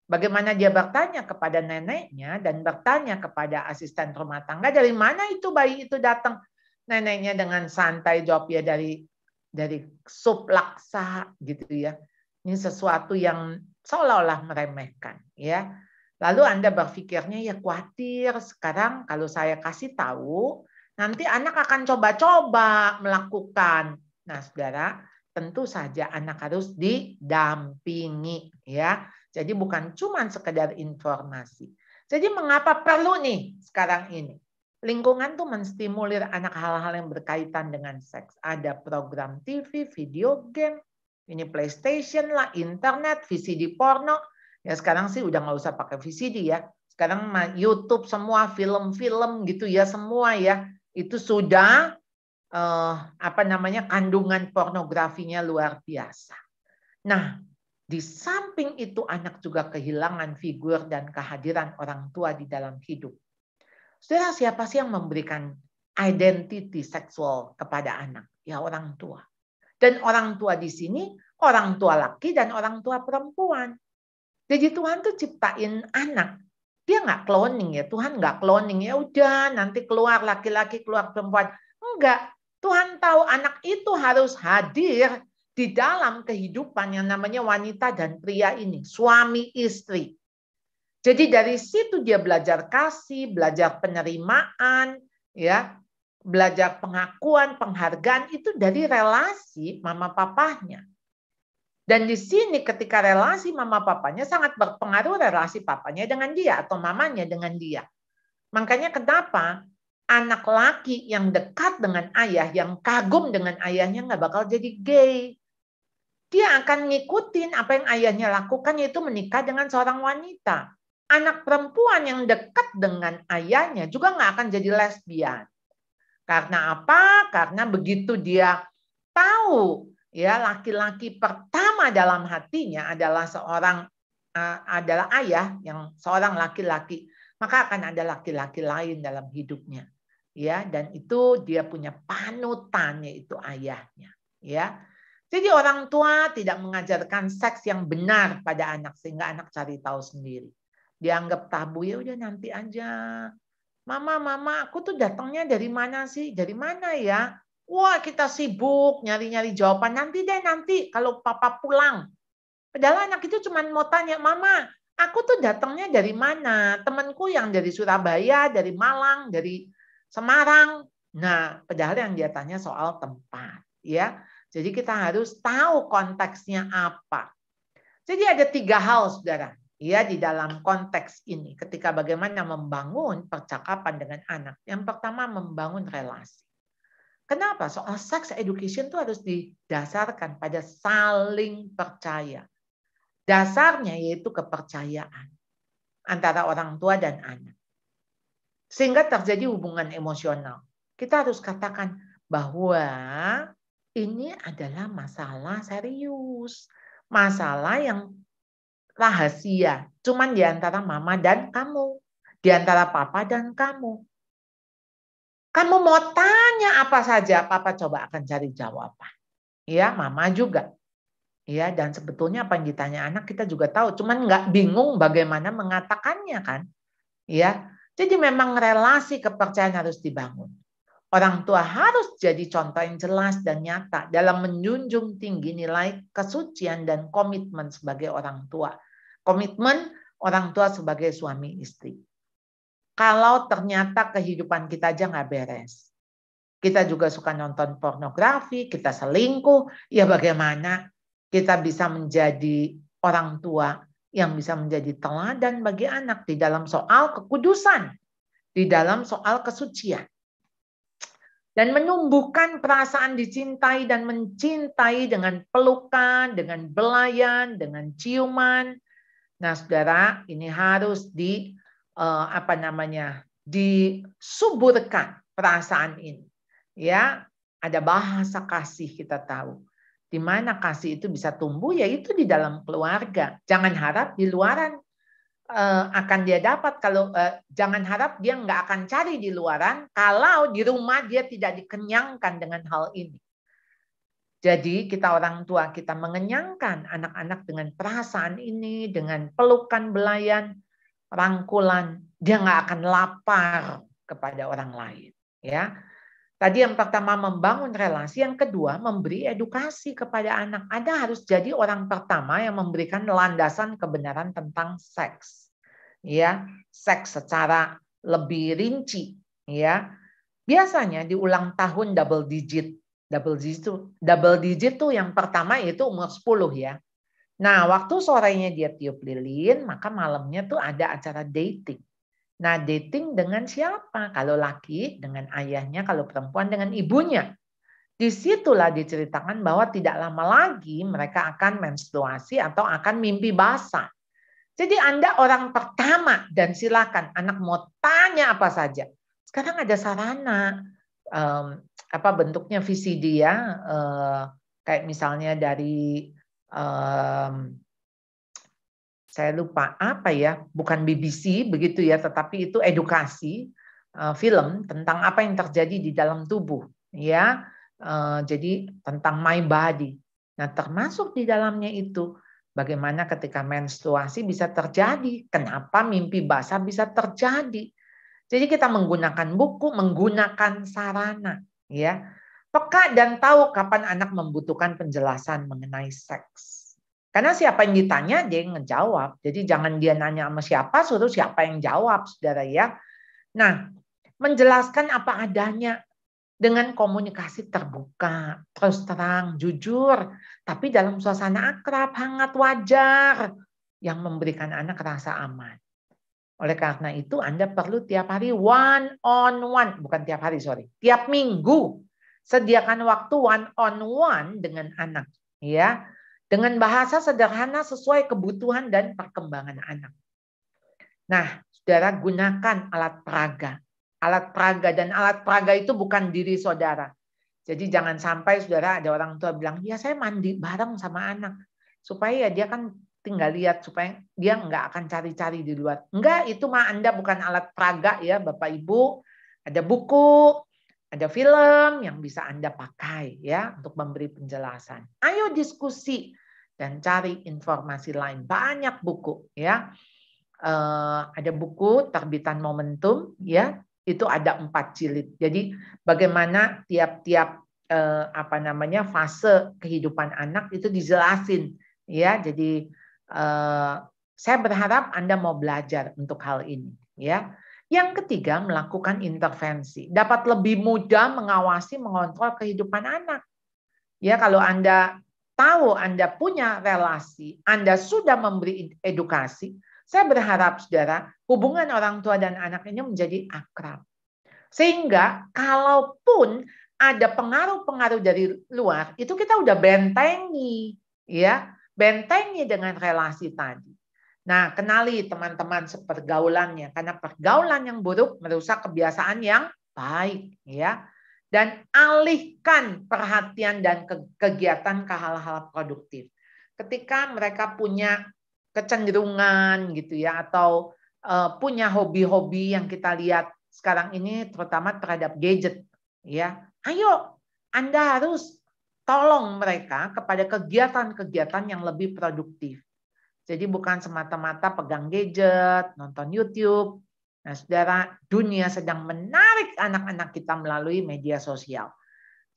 Bagaimana dia bertanya kepada neneknya dan bertanya kepada asisten rumah tangga dari mana itu bayi itu datang. Neneknya dengan santai jawab ya dari dari sup laksa gitu ya. Ini sesuatu yang seolah-olah meremehkan ya. Lalu Anda berpikirnya ya khawatir sekarang kalau saya kasih tahu nanti anak akan coba-coba melakukan. Nah, Saudara, tentu saja anak harus didampingi ya jadi bukan cuma sekedar informasi. Jadi mengapa perlu nih sekarang ini? Lingkungan tuh menstimulir anak hal-hal yang berkaitan dengan seks. Ada program TV, video game, ini PlayStation lah, internet, VCD porno. Ya sekarang sih udah nggak usah pakai VCD ya. Sekarang YouTube semua film-film gitu ya semua ya itu sudah eh, apa namanya kandungan pornografinya luar biasa. Nah di samping itu anak juga kehilangan figur dan kehadiran orang tua di dalam hidup. Saudara siapa sih yang memberikan identiti seksual kepada anak? Ya orang tua. Dan orang tua di sini orang tua laki dan orang tua perempuan. Jadi Tuhan tuh ciptain anak. Dia nggak cloning ya, Tuhan nggak cloning ya udah nanti keluar laki-laki keluar perempuan. Enggak, Tuhan tahu anak itu harus hadir di dalam kehidupan yang namanya wanita dan pria ini, suami istri. Jadi dari situ dia belajar kasih, belajar penerimaan, ya, belajar pengakuan, penghargaan itu dari relasi mama papahnya. Dan di sini ketika relasi mama papanya sangat berpengaruh relasi papanya dengan dia atau mamanya dengan dia. Makanya kenapa anak laki yang dekat dengan ayah, yang kagum dengan ayahnya nggak bakal jadi gay dia akan ngikutin apa yang ayahnya lakukan yaitu menikah dengan seorang wanita. Anak perempuan yang dekat dengan ayahnya juga nggak akan jadi lesbian. Karena apa? Karena begitu dia tahu ya laki-laki pertama dalam hatinya adalah seorang adalah ayah yang seorang laki-laki, maka akan ada laki-laki lain dalam hidupnya. Ya, dan itu dia punya panutan yaitu ayahnya, ya. Jadi orang tua tidak mengajarkan seks yang benar pada anak sehingga anak cari tahu sendiri. Dianggap tabu ya udah nanti aja. Mama, mama, aku tuh datangnya dari mana sih? Dari mana ya? Wah, kita sibuk nyari-nyari jawaban. Nanti deh, nanti kalau papa pulang. Padahal anak itu cuma mau tanya, mama, aku tuh datangnya dari mana? Temanku yang dari Surabaya, dari Malang, dari Semarang. Nah, padahal yang dia tanya soal tempat. ya. Jadi kita harus tahu konteksnya apa. Jadi ada tiga hal, saudara. Ya, di dalam konteks ini, ketika bagaimana membangun percakapan dengan anak. Yang pertama, membangun relasi. Kenapa? Soal sex education itu harus didasarkan pada saling percaya. Dasarnya yaitu kepercayaan antara orang tua dan anak. Sehingga terjadi hubungan emosional. Kita harus katakan bahwa ini adalah masalah serius, masalah yang rahasia, cuman di antara mama dan kamu, di antara papa dan kamu. Kamu mau tanya apa saja, papa coba akan cari jawaban. Ya, mama juga. Ya, dan sebetulnya apa yang ditanya anak kita juga tahu, cuman nggak bingung bagaimana mengatakannya kan. Ya, jadi memang relasi kepercayaan harus dibangun. Orang tua harus jadi contoh yang jelas dan nyata dalam menjunjung tinggi nilai kesucian dan komitmen sebagai orang tua. Komitmen orang tua sebagai suami istri. Kalau ternyata kehidupan kita aja nggak beres, kita juga suka nonton pornografi, kita selingkuh, ya bagaimana kita bisa menjadi orang tua yang bisa menjadi teladan bagi anak di dalam soal kekudusan, di dalam soal kesucian dan menumbuhkan perasaan dicintai dan mencintai dengan pelukan, dengan belayan, dengan ciuman. Nah, Saudara, ini harus di eh, apa namanya? disuburkan perasaan ini. Ya, ada bahasa kasih kita tahu. Di mana kasih itu bisa tumbuh yaitu di dalam keluarga. Jangan harap di luaran Eh, akan dia dapat kalau uh, jangan harap dia nggak akan cari di luaran kalau di rumah dia tidak dikenyangkan dengan hal ini. Jadi kita orang tua kita mengenyangkan anak-anak dengan perasaan ini, dengan pelukan belayan, rangkulan, dia nggak akan lapar kepada orang lain. Ya, Tadi yang pertama membangun relasi, yang kedua memberi edukasi kepada anak. Anda harus jadi orang pertama yang memberikan landasan kebenaran tentang seks. Ya, seks secara lebih rinci, ya. Biasanya di ulang tahun double digit. Double digit tuh, double digit tuh yang pertama itu umur 10 ya. Nah, waktu sorenya dia tiup lilin, maka malamnya tuh ada acara dating. Nah, dating dengan siapa? Kalau laki dengan ayahnya, kalau perempuan dengan ibunya. Disitulah diceritakan bahwa tidak lama lagi mereka akan menstruasi atau akan mimpi basah. Jadi Anda orang pertama dan silakan anak mau tanya apa saja. Sekarang ada sarana um, apa bentuknya VCD ya, uh, eh, kayak misalnya dari um, saya lupa apa ya, bukan BBC begitu ya, tetapi itu edukasi uh, film tentang apa yang terjadi di dalam tubuh ya. Uh, jadi tentang my body. Nah, termasuk di dalamnya itu bagaimana ketika menstruasi bisa terjadi, kenapa mimpi basah bisa terjadi. Jadi kita menggunakan buku, menggunakan sarana ya. Peka dan tahu kapan anak membutuhkan penjelasan mengenai seks karena siapa yang ditanya dia yang ngejawab. Jadi jangan dia nanya sama siapa, suruh siapa yang jawab, saudara ya. Nah, menjelaskan apa adanya dengan komunikasi terbuka, terus terang, jujur, tapi dalam suasana akrab, hangat, wajar, yang memberikan anak rasa aman. Oleh karena itu Anda perlu tiap hari one on one, bukan tiap hari sorry, tiap minggu sediakan waktu one on one dengan anak, ya dengan bahasa sederhana sesuai kebutuhan dan perkembangan anak. Nah, saudara gunakan alat peraga. Alat peraga dan alat peraga itu bukan diri saudara. Jadi jangan sampai saudara ada orang tua bilang, ya saya mandi bareng sama anak. Supaya dia kan tinggal lihat, supaya dia nggak akan cari-cari di luar. Enggak, itu mah Anda bukan alat peraga ya Bapak Ibu. Ada buku, ada film yang bisa Anda pakai ya untuk memberi penjelasan. Ayo diskusi dan cari informasi lain. Banyak buku ya. Uh, ada buku terbitan Momentum ya. Itu ada empat jilid. Jadi bagaimana tiap-tiap uh, apa namanya fase kehidupan anak itu dijelasin ya jadi uh, saya berharap anda mau belajar untuk hal ini ya yang ketiga, melakukan intervensi. Dapat lebih mudah mengawasi, mengontrol kehidupan anak. Ya, kalau Anda tahu Anda punya relasi, Anda sudah memberi edukasi, saya berharap saudara, hubungan orang tua dan anak ini menjadi akrab. Sehingga kalaupun ada pengaruh-pengaruh dari luar, itu kita udah bentengi, ya, bentengi dengan relasi tadi. Nah, kenali teman-teman pergaulannya karena pergaulan yang buruk merusak kebiasaan yang baik ya. Dan alihkan perhatian dan kegiatan ke hal-hal produktif. Ketika mereka punya kecenderungan gitu ya atau uh, punya hobi-hobi yang kita lihat sekarang ini terutama terhadap gadget ya. Ayo Anda harus tolong mereka kepada kegiatan-kegiatan yang lebih produktif jadi bukan semata-mata pegang gadget, nonton YouTube. Nah, saudara, dunia sedang menarik anak-anak kita melalui media sosial.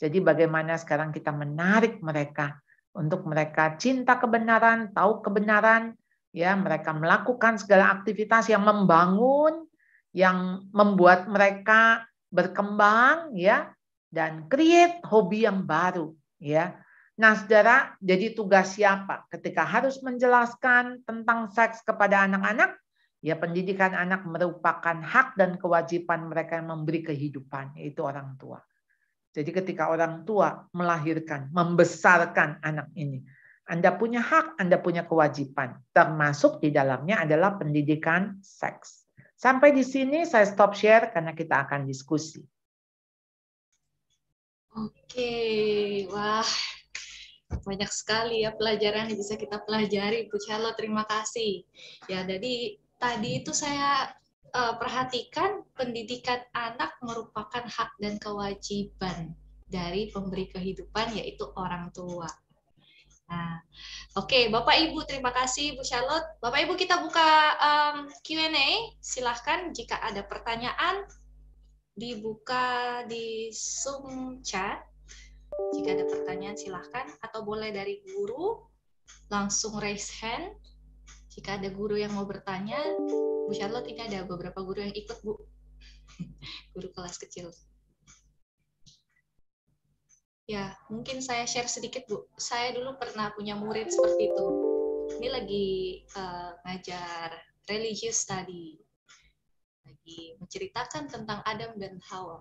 Jadi bagaimana sekarang kita menarik mereka untuk mereka cinta kebenaran, tahu kebenaran, ya mereka melakukan segala aktivitas yang membangun, yang membuat mereka berkembang, ya dan create hobi yang baru, ya Nah, saudara, jadi tugas siapa ketika harus menjelaskan tentang seks kepada anak-anak? Ya, pendidikan anak merupakan hak dan kewajiban mereka yang memberi kehidupan, yaitu orang tua. Jadi ketika orang tua melahirkan, membesarkan anak ini, Anda punya hak, Anda punya kewajiban, termasuk di dalamnya adalah pendidikan seks. Sampai di sini saya stop share karena kita akan diskusi. Oke, wah banyak sekali ya pelajaran yang bisa kita pelajari Bu Charlotte terima kasih ya jadi tadi itu saya uh, perhatikan pendidikan anak merupakan hak dan kewajiban dari pemberi kehidupan yaitu orang tua. Nah, oke okay, Bapak Ibu terima kasih Bu Charlotte. Bapak Ibu kita buka um, Q&A. Silahkan jika ada pertanyaan dibuka di Zoom chat. Jika ada pertanyaan silahkan atau boleh dari guru langsung raise hand. Jika ada guru yang mau bertanya, Bu Charlotte ini ada beberapa guru yang ikut Bu, [laughs] guru kelas kecil. Ya, mungkin saya share sedikit Bu. Saya dulu pernah punya murid seperti itu. Ini lagi uh, ngajar religious study menceritakan tentang Adam dan Hawa.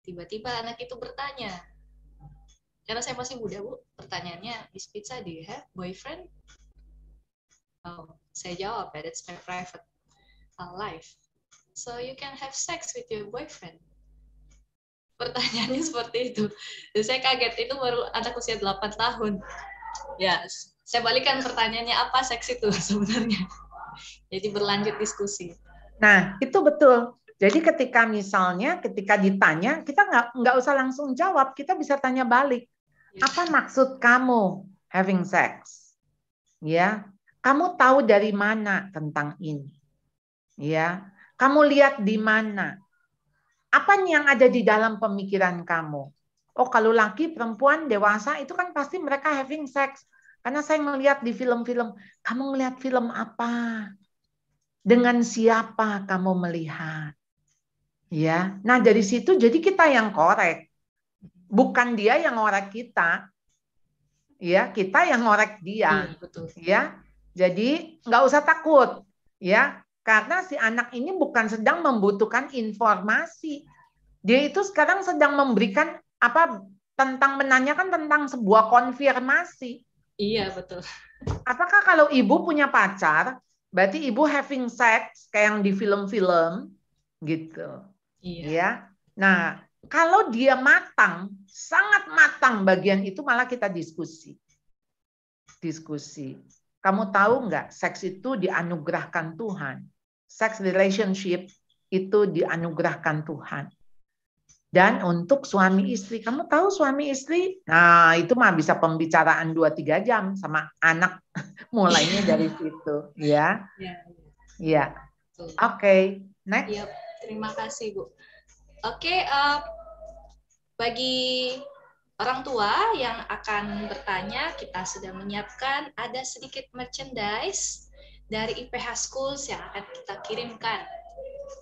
Tiba-tiba anak itu bertanya, karena saya masih muda, Bu. Pertanyaannya, is Pizza, do you have boyfriend? Oh, saya jawab ya, that's my private uh, life. So you can have sex with your boyfriend. Pertanyaannya [laughs] seperti itu. Dan saya kaget, itu baru anak usia 8 tahun. Ya, yes. saya balikan pertanyaannya, apa seks itu [laughs] sebenarnya? Jadi berlanjut diskusi. Nah, itu betul. Jadi ketika misalnya ketika ditanya, kita nggak nggak usah langsung jawab, kita bisa tanya balik. Apa maksud kamu having sex? Ya, kamu tahu dari mana tentang ini? Ya, kamu lihat di mana? Apa yang ada di dalam pemikiran kamu? Oh, kalau laki perempuan dewasa itu kan pasti mereka having sex. Karena saya melihat di film-film, kamu melihat film apa? Dengan siapa kamu melihat? Ya. Nah, dari situ jadi kita yang korek bukan dia yang ngorek kita ya kita yang ngorek dia hmm, betul. ya jadi nggak usah takut ya karena si anak ini bukan sedang membutuhkan informasi dia itu sekarang sedang memberikan apa tentang menanyakan tentang sebuah konfirmasi iya betul apakah kalau ibu punya pacar berarti ibu having sex kayak yang di film-film gitu iya ya nah kalau dia matang, sangat matang bagian itu malah kita diskusi. Diskusi. Kamu tahu nggak, seks itu dianugerahkan Tuhan. Sex relationship itu dianugerahkan Tuhan. Dan untuk suami istri, kamu tahu suami istri? Nah, itu mah bisa pembicaraan 2-3 jam sama anak. [laughs] Mulainya dari [laughs] situ, ya. Ya. ya. Oke, okay, next. Yep. Iya, terima kasih, Bu. Oke, okay, uh, eh, bagi orang tua yang akan bertanya, kita sudah menyiapkan ada sedikit merchandise dari IPH Schools yang akan kita kirimkan.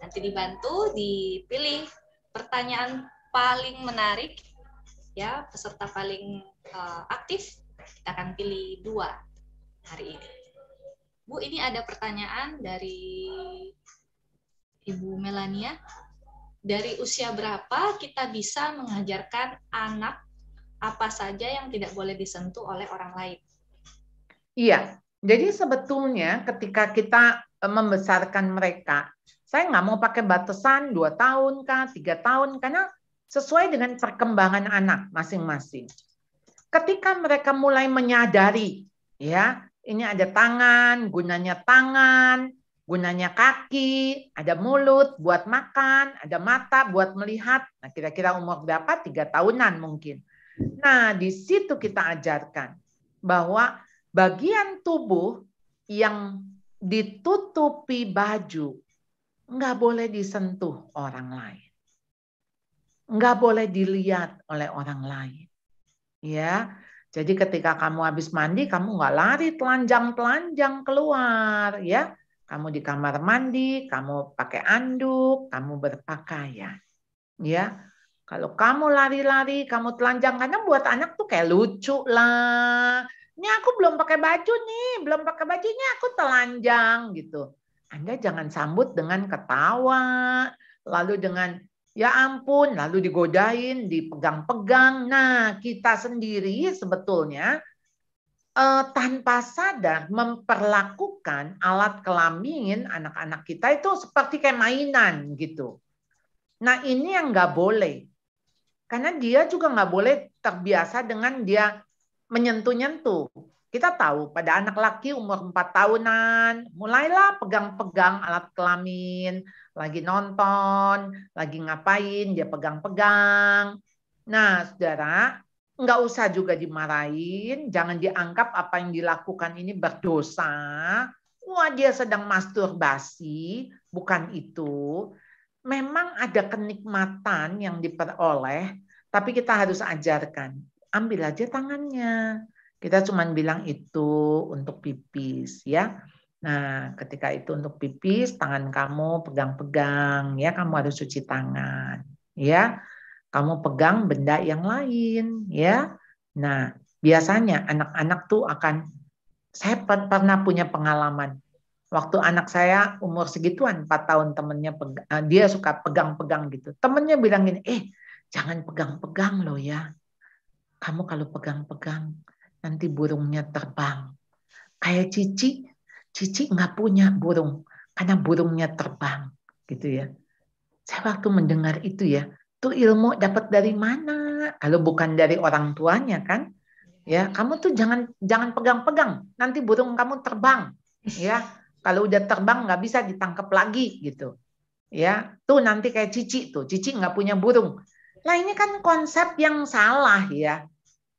Nanti dibantu dipilih pertanyaan paling menarik ya peserta paling uh, aktif kita akan pilih dua hari ini. Bu, ini ada pertanyaan dari Ibu Melania dari usia berapa kita bisa mengajarkan anak apa saja yang tidak boleh disentuh oleh orang lain. Iya, jadi sebetulnya ketika kita eh, membesarkan mereka, saya nggak mau pakai batasan dua tahun kah, tiga tahun, karena sesuai dengan perkembangan anak masing-masing. Ketika mereka mulai menyadari, ya, ini ada tangan, gunanya tangan, Gunanya kaki, ada mulut buat makan, ada mata buat melihat. Nah, kira-kira umur berapa? Tiga tahunan mungkin. Nah, di situ kita ajarkan bahwa bagian tubuh yang ditutupi baju nggak boleh disentuh orang lain, nggak boleh dilihat oleh orang lain, ya. Jadi ketika kamu habis mandi, kamu nggak lari telanjang-telanjang keluar, ya. Kamu di kamar mandi, kamu pakai anduk, kamu berpakaian. Ya, kalau kamu lari-lari, kamu telanjang karena buat anak tuh kayak lucu lah. Ini aku belum pakai baju nih, belum pakai bajunya aku telanjang gitu. Anda jangan sambut dengan ketawa, lalu dengan ya ampun, lalu digodain, dipegang-pegang. Nah, kita sendiri sebetulnya eh, tanpa sadar memperlakukan alat kelamin anak-anak kita itu seperti kayak mainan gitu. Nah ini yang nggak boleh. Karena dia juga nggak boleh terbiasa dengan dia menyentuh-nyentuh. Kita tahu pada anak laki umur 4 tahunan, mulailah pegang-pegang alat kelamin, lagi nonton, lagi ngapain, dia pegang-pegang. Nah, saudara, nggak usah juga dimarahin, jangan dianggap apa yang dilakukan ini berdosa. Wah, dia sedang masturbasi, bukan itu. Memang ada kenikmatan yang diperoleh, tapi kita harus ajarkan. Ambil aja tangannya. Kita cuma bilang itu untuk pipis ya. Nah, ketika itu untuk pipis, tangan kamu pegang-pegang ya, kamu harus cuci tangan ya kamu pegang benda yang lain ya. Nah, biasanya anak-anak tuh akan saya pernah punya pengalaman waktu anak saya umur segituan 4 tahun temennya eh, dia suka pegang-pegang gitu. Temennya bilang "Eh, jangan pegang-pegang loh ya. Kamu kalau pegang-pegang nanti burungnya terbang." Kayak Cici, Cici nggak punya burung karena burungnya terbang gitu ya. Saya waktu mendengar itu ya, tuh ilmu dapat dari mana kalau bukan dari orang tuanya kan ya kamu tuh jangan jangan pegang-pegang nanti burung kamu terbang ya kalau udah terbang nggak bisa ditangkap lagi gitu ya tuh nanti kayak cici tuh cici nggak punya burung Nah ini kan konsep yang salah ya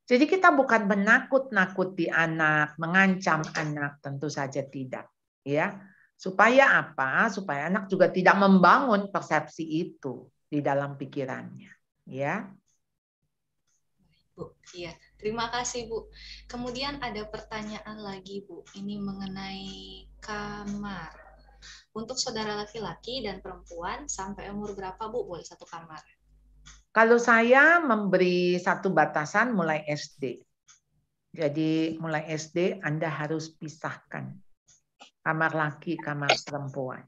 jadi kita bukan menakut-nakuti anak mengancam anak tentu saja tidak ya supaya apa supaya anak juga tidak membangun persepsi itu di dalam pikirannya, ya. Bu, iya. Terima kasih, Bu. Kemudian ada pertanyaan lagi, Bu. Ini mengenai kamar. Untuk saudara laki-laki dan perempuan sampai umur berapa, Bu, boleh satu kamar? Kalau saya memberi satu batasan mulai SD. Jadi mulai SD Anda harus pisahkan kamar laki, kamar perempuan.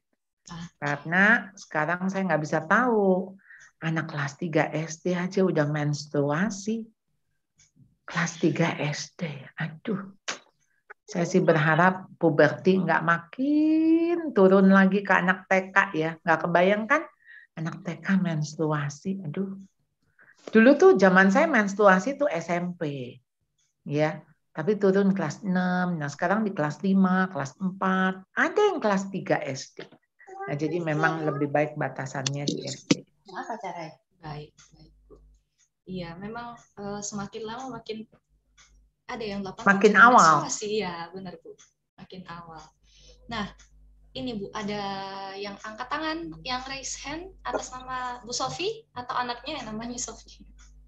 Karena sekarang saya nggak bisa tahu anak kelas 3 SD aja udah menstruasi. Kelas 3 SD, aduh. Saya sih berharap puberti nggak makin turun lagi ke anak TK ya. Nggak kebayangkan anak TK menstruasi, aduh. Dulu tuh zaman saya menstruasi tuh SMP. Ya, tapi turun kelas 6. Nah, sekarang di kelas 5, kelas 4, ada yang kelas 3 SD. Nah, jadi memang lebih baik batasannya di SD. Apa caranya? Baik, baik. Iya, memang uh, semakin lama makin ada yang 8 makin awal. Sih, ya, benar Bu. Makin awal. Nah, ini Bu, ada yang angkat tangan, yang raise hand atas nama Bu Sofi atau anaknya yang namanya Sofi.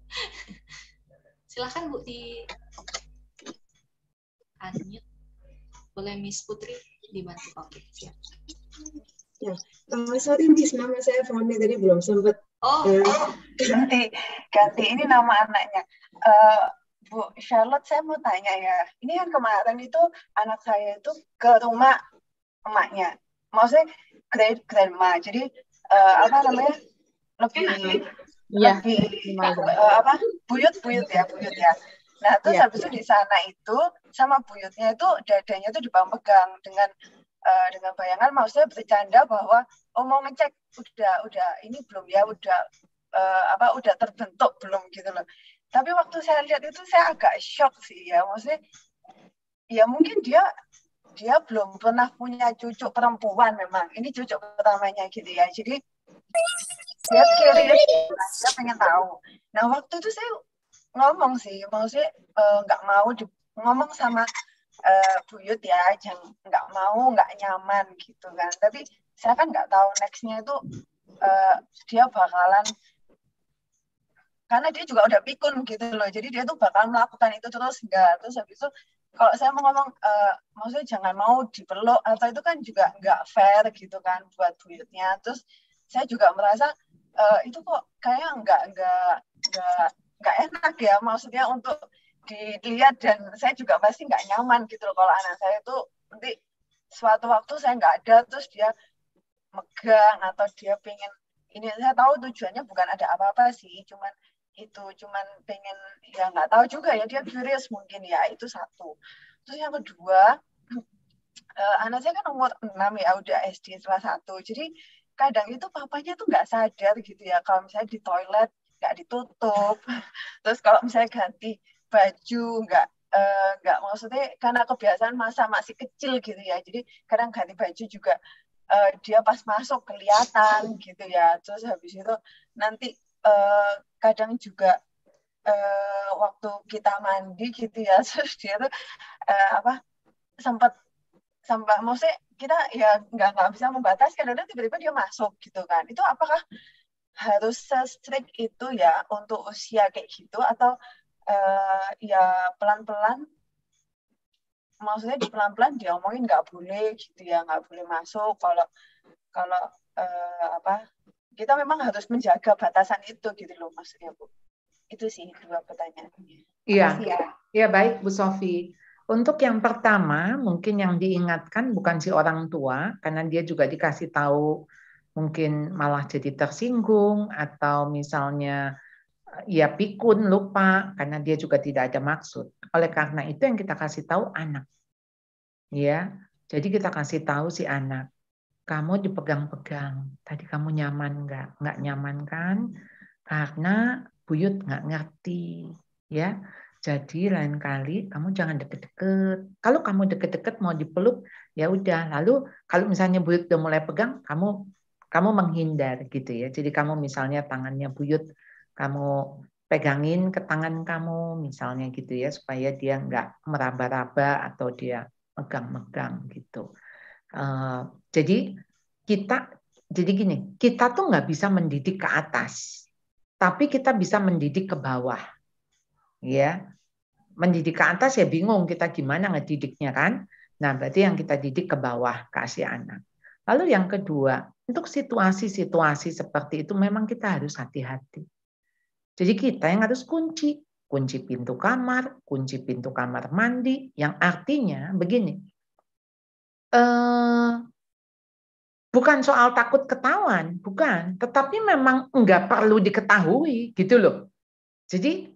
[laughs] Silahkan Bu di unmute. Boleh Miss Putri dibantu. Oke, siap. Ya, uh, sorry Miss, nama saya Fahmi tadi belum sempat. Oh, uh, oh, ganti, ganti. Ini nama anaknya. Uh, Bu Charlotte, saya mau tanya ya. Ini kan kemarin itu anak saya itu ke rumah emaknya. Maksudnya great grandma. Jadi uh, apa namanya? Lebih yeah. lebih uh, apa? Buyut buyut ya, buyut ya. Nah, terus yeah. habis itu di sana itu sama buyutnya itu dadanya itu dipang pegang dengan Eh, dengan bayangan maksudnya bercanda bahwa oh mau ngecek udah udah ini belum ya udah uh, apa udah terbentuk belum gitu loh tapi waktu saya lihat itu saya agak shock sih ya maksudnya ya mungkin dia dia belum pernah punya cucu perempuan memang ini cucu pertamanya gitu ya jadi dia curious dia pengen tahu nah waktu itu saya ngomong sih maksudnya eh, nggak uh, mau di, ngomong sama uh, buyut ya jangan nggak mau nggak nyaman gitu kan tapi saya kan nggak tahu nextnya itu uh, dia bakalan karena dia juga udah pikun gitu loh jadi dia tuh bakal melakukan itu terus nggak terus habis itu kalau saya mau ngomong uh, maksudnya jangan mau diperlu atau itu kan juga nggak fair gitu kan buat buyutnya terus saya juga merasa uh, itu kok kayak nggak nggak nggak nggak enak ya maksudnya untuk dilihat dan saya juga pasti nggak nyaman gitu loh kalau anak saya itu nanti suatu waktu saya nggak ada terus dia megang atau dia pengen ini saya tahu tujuannya bukan ada apa-apa sih cuman itu cuman pengen ya nggak tahu juga ya dia curious mungkin ya itu satu terus yang kedua uh, [clears throat] anak saya kan umur 6 ya udah SD kelas satu jadi kadang itu papanya tuh nggak sadar gitu ya kalau misalnya di toilet nggak ditutup [laughs] terus kalau misalnya ganti baju nggak eh, nggak uh, maksudnya karena kebiasaan masa masih kecil gitu ya jadi kadang ganti baju juga uh, dia pas masuk kelihatan gitu ya terus habis itu nanti uh, kadang juga uh, waktu kita mandi gitu ya [laughs] terus dia tuh uh, apa sempat sampai maksudnya kita ya nggak nggak bisa membatasi kadang tiba-tiba dia masuk gitu kan itu apakah harus se-strict itu ya untuk usia kayak gitu atau uh, ya pelan-pelan maksudnya di pelan-pelan omongin nggak boleh gitu ya nggak boleh masuk kalau kalau uh, apa kita memang harus menjaga batasan itu gitu loh maksudnya bu itu sih dua pertanyaannya iya ya. iya ya, baik bu Sofi untuk yang pertama mungkin yang diingatkan bukan si orang tua karena dia juga dikasih tahu mungkin malah jadi tersinggung atau misalnya ya pikun lupa karena dia juga tidak ada maksud. Oleh karena itu yang kita kasih tahu anak. Ya. Jadi kita kasih tahu si anak, kamu dipegang-pegang. Tadi kamu nyaman nggak? Nggak nyaman kan? Karena buyut nggak ngerti. Ya. Jadi lain kali kamu jangan deket-deket. Kalau kamu deket-deket mau dipeluk, ya udah. Lalu kalau misalnya buyut udah mulai pegang, kamu kamu menghindar gitu ya. Jadi kamu misalnya tangannya buyut kamu pegangin ke tangan kamu misalnya gitu ya supaya dia nggak meraba-raba atau dia megang-megang gitu. Uh, jadi kita jadi gini kita tuh nggak bisa mendidik ke atas tapi kita bisa mendidik ke bawah ya mendidik ke atas ya bingung kita gimana ngedidiknya kan nah berarti yang kita didik ke bawah kasih anak lalu yang kedua untuk situasi-situasi seperti itu memang kita harus hati-hati jadi kita yang harus kunci, kunci pintu kamar, kunci pintu kamar mandi, yang artinya begini, eh, bukan soal takut ketahuan, bukan, tetapi memang enggak perlu diketahui gitu loh. Jadi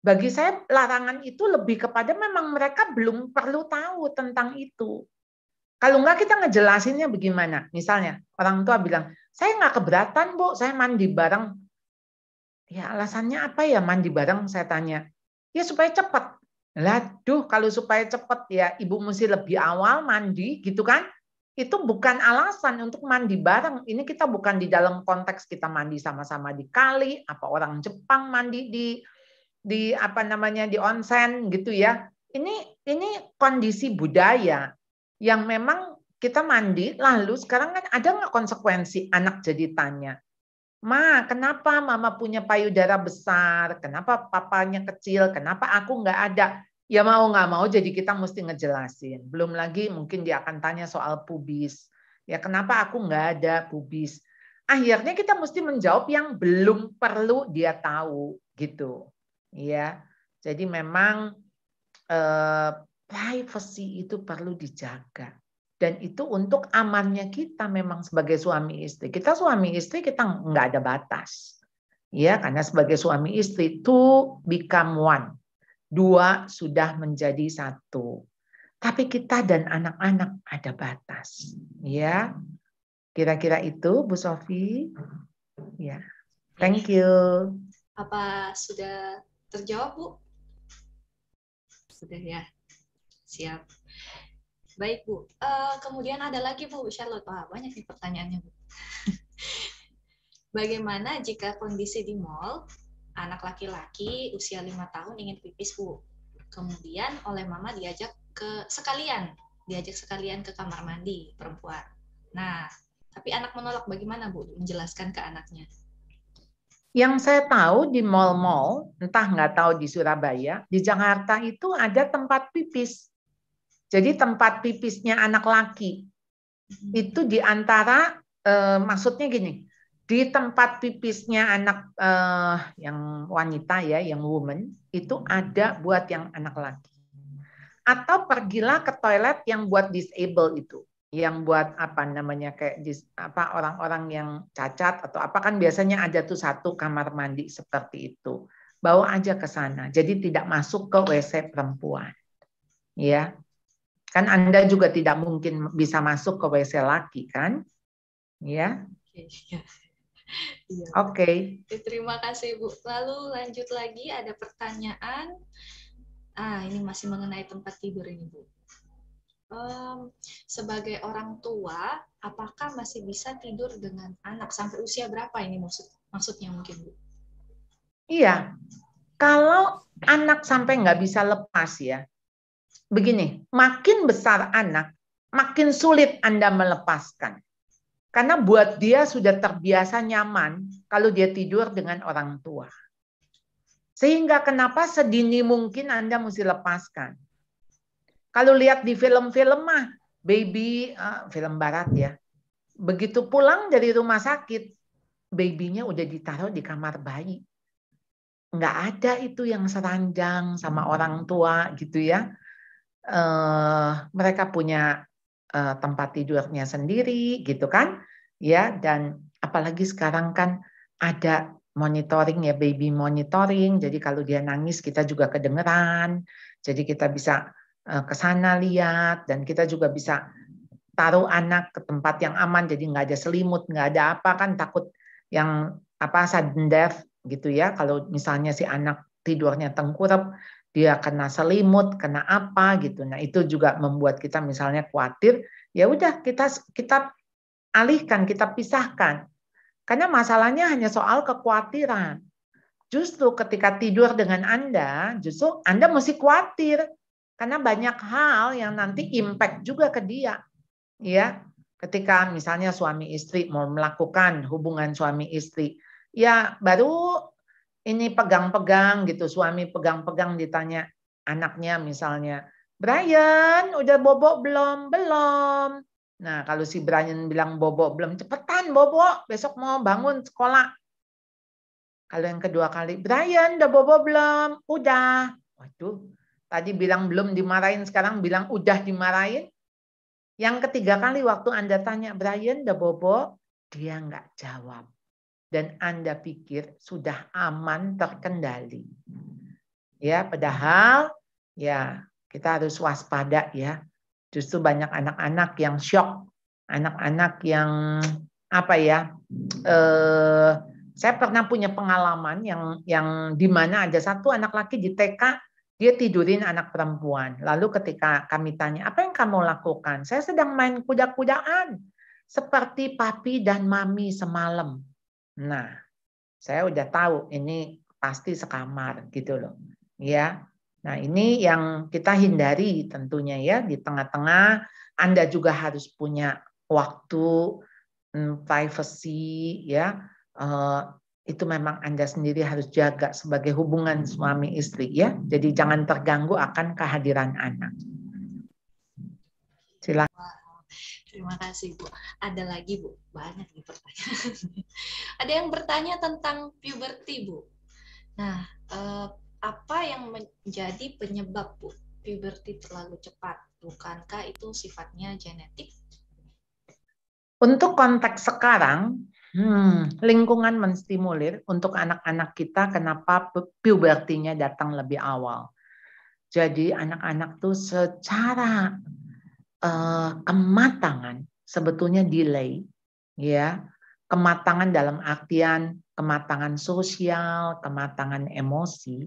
bagi saya larangan itu lebih kepada memang mereka belum perlu tahu tentang itu. Kalau enggak kita ngejelasinnya bagaimana? Misalnya orang tua bilang, saya enggak keberatan bu, saya mandi bareng Ya alasannya apa ya mandi bareng saya tanya. Ya supaya cepat. Laduh kalau supaya cepat ya ibu mesti lebih awal mandi gitu kan. Itu bukan alasan untuk mandi bareng. Ini kita bukan di dalam konteks kita mandi sama-sama di kali, apa orang Jepang mandi di di apa namanya di onsen gitu ya. Ini ini kondisi budaya yang memang kita mandi lalu sekarang kan ada nggak konsekuensi anak jadi tanya Ma, kenapa mama punya payudara besar? Kenapa papanya kecil? Kenapa aku nggak ada? Ya mau nggak mau jadi kita mesti ngejelasin. Belum lagi mungkin dia akan tanya soal pubis. Ya kenapa aku nggak ada pubis? Akhirnya kita mesti menjawab yang belum perlu dia tahu gitu. Ya. Jadi memang eh, privacy itu perlu dijaga dan itu untuk amannya kita memang sebagai suami istri. Kita suami istri kita nggak ada batas. Ya, karena sebagai suami istri itu become one. Dua sudah menjadi satu. Tapi kita dan anak-anak ada batas. Ya. Kira-kira itu Bu Sofi. Ya. Thank you. Apa sudah terjawab, Bu? Sudah ya. Siap. Baik Bu. Uh, kemudian ada lagi Bu Charlotte. Wah, banyak nih pertanyaannya Bu. [laughs] Bagaimana jika kondisi di mall anak laki-laki usia lima tahun ingin pipis Bu? Kemudian oleh mama diajak ke sekalian, diajak sekalian ke kamar mandi perempuan. Nah, tapi anak menolak bagaimana Bu menjelaskan ke anaknya? Yang saya tahu di mall-mall, entah nggak tahu di Surabaya, di Jakarta itu ada tempat pipis. Jadi tempat pipisnya anak laki hmm. itu di antara eh, maksudnya gini, di tempat pipisnya anak eh, yang wanita ya, yang woman itu hmm. ada buat yang anak laki. Atau pergilah ke toilet yang buat disable itu, yang buat apa namanya kayak dis, apa orang-orang yang cacat atau apa kan biasanya ada tuh satu kamar mandi seperti itu. Bawa aja ke sana. Jadi tidak masuk ke WC perempuan. Ya, Kan Anda juga tidak mungkin bisa masuk ke WC laki kan? Iya? Iya. Iya. Ya. Oke. Okay. Terima kasih Bu. Lalu lanjut lagi ada pertanyaan. Ah, ini masih mengenai tempat tidur ini Bu. Um, sebagai orang tua, apakah masih bisa tidur dengan anak sampai usia berapa ini maksud maksudnya mungkin Bu? Iya. Kalau anak sampai nggak bisa lepas ya, begini, makin besar anak, makin sulit Anda melepaskan. Karena buat dia sudah terbiasa nyaman kalau dia tidur dengan orang tua. Sehingga kenapa sedini mungkin Anda mesti lepaskan. Kalau lihat di film-film mah, baby, uh, film barat ya, begitu pulang dari rumah sakit, babynya udah ditaruh di kamar bayi nggak ada itu yang seranjang sama orang tua gitu ya uh, mereka punya uh, tempat tidurnya sendiri gitu kan ya dan apalagi sekarang kan ada monitoring ya baby monitoring jadi kalau dia nangis kita juga kedengeran jadi kita bisa uh, ke sana lihat dan kita juga bisa taruh anak ke tempat yang aman jadi nggak ada selimut nggak ada apa kan takut yang apa sudden death gitu ya kalau misalnya si anak tidurnya tengkurap dia kena selimut, kena apa gitu. Nah, itu juga membuat kita misalnya khawatir, ya udah kita kita alihkan, kita pisahkan. Karena masalahnya hanya soal kekhawatiran. Justru ketika tidur dengan Anda, justru Anda mesti khawatir karena banyak hal yang nanti impact juga ke dia. Ya, ketika misalnya suami istri mau melakukan hubungan suami istri, ya baru ini pegang-pegang gitu, suami pegang-pegang ditanya anaknya misalnya, Brian udah bobok belum? Belum. Nah kalau si Brian bilang bobok belum, cepetan bobok, besok mau bangun sekolah. Kalau yang kedua kali, Brian udah bobok belum? Udah. Waduh, tadi bilang belum dimarahin, sekarang bilang udah dimarahin. Yang ketiga kali waktu Anda tanya, Brian udah bobok? Dia nggak jawab dan Anda pikir sudah aman terkendali. Ya, padahal ya kita harus waspada ya. Justru banyak anak-anak yang shock, anak-anak yang apa ya? Eh, saya pernah punya pengalaman yang yang di mana ada satu anak laki di TK dia tidurin anak perempuan. Lalu ketika kami tanya, apa yang kamu lakukan? Saya sedang main kuda-kudaan seperti papi dan mami semalam Nah, saya udah tahu ini pasti sekamar gitu loh. Ya. Nah, ini yang kita hindari tentunya ya di tengah-tengah Anda juga harus punya waktu hmm, privacy ya. Eh, itu memang Anda sendiri harus jaga sebagai hubungan suami istri ya. Jadi jangan terganggu akan kehadiran anak. Terima kasih Bu. Ada lagi Bu, banyak nih pertanyaan. [laughs] Ada yang bertanya tentang puberty Bu. Nah, eh, apa yang menjadi penyebab Bu puberty terlalu cepat? Bukankah itu sifatnya genetik? Untuk konteks sekarang, hmm, lingkungan menstimulir untuk anak-anak kita kenapa pubertinya datang lebih awal. Jadi anak-anak tuh secara Eh, kematangan sebetulnya delay ya kematangan dalam artian kematangan sosial, kematangan emosi,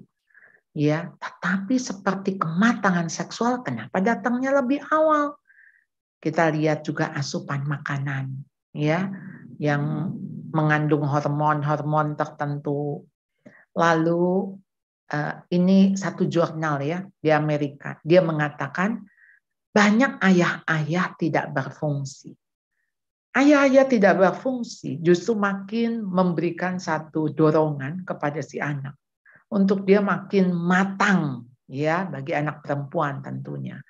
ya. Tetapi seperti kematangan seksual, kenapa datangnya lebih awal? Kita lihat juga asupan makanan, ya, yang mengandung hormon-hormon tertentu. Lalu eh, ini satu jurnal ya di Amerika, dia mengatakan banyak ayah-ayah tidak berfungsi. Ayah-ayah tidak berfungsi justru makin memberikan satu dorongan kepada si anak untuk dia makin matang ya bagi anak perempuan tentunya.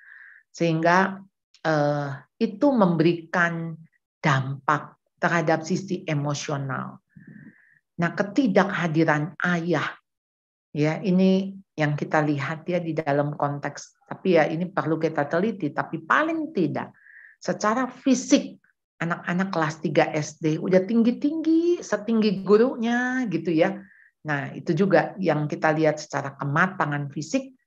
Sehingga eh, itu memberikan dampak terhadap sisi emosional. Nah, ketidakhadiran ayah ya ini yang kita lihat ya di dalam konteks tapi ya ini perlu kita teliti, tapi paling tidak secara fisik anak-anak kelas 3 SD udah tinggi-tinggi setinggi gurunya gitu ya. Nah, itu juga yang kita lihat secara kematangan fisik,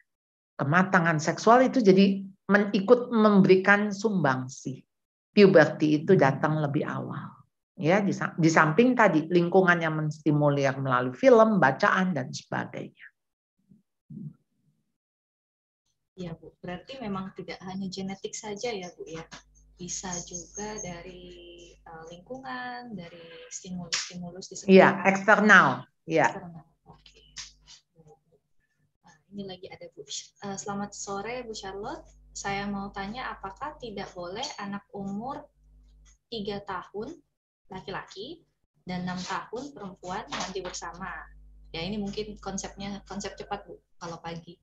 kematangan seksual itu jadi ikut memberikan sumbangsi. Puberti itu hmm. datang lebih awal. Ya, di, di samping tadi lingkungan yang menstimulir melalui film, bacaan dan sebagainya. Iya Bu, berarti memang tidak hanya genetik saja ya Bu ya, bisa juga dari uh, lingkungan, dari stimulus-stimulus di iya, sekitar. Iya, eksternal. Iya. ini lagi ada Bu. Uh, selamat sore Bu Charlotte. Saya mau tanya apakah tidak boleh anak umur tiga tahun laki-laki dan enam tahun perempuan mandi bersama? Ya ini mungkin konsepnya konsep cepat Bu kalau pagi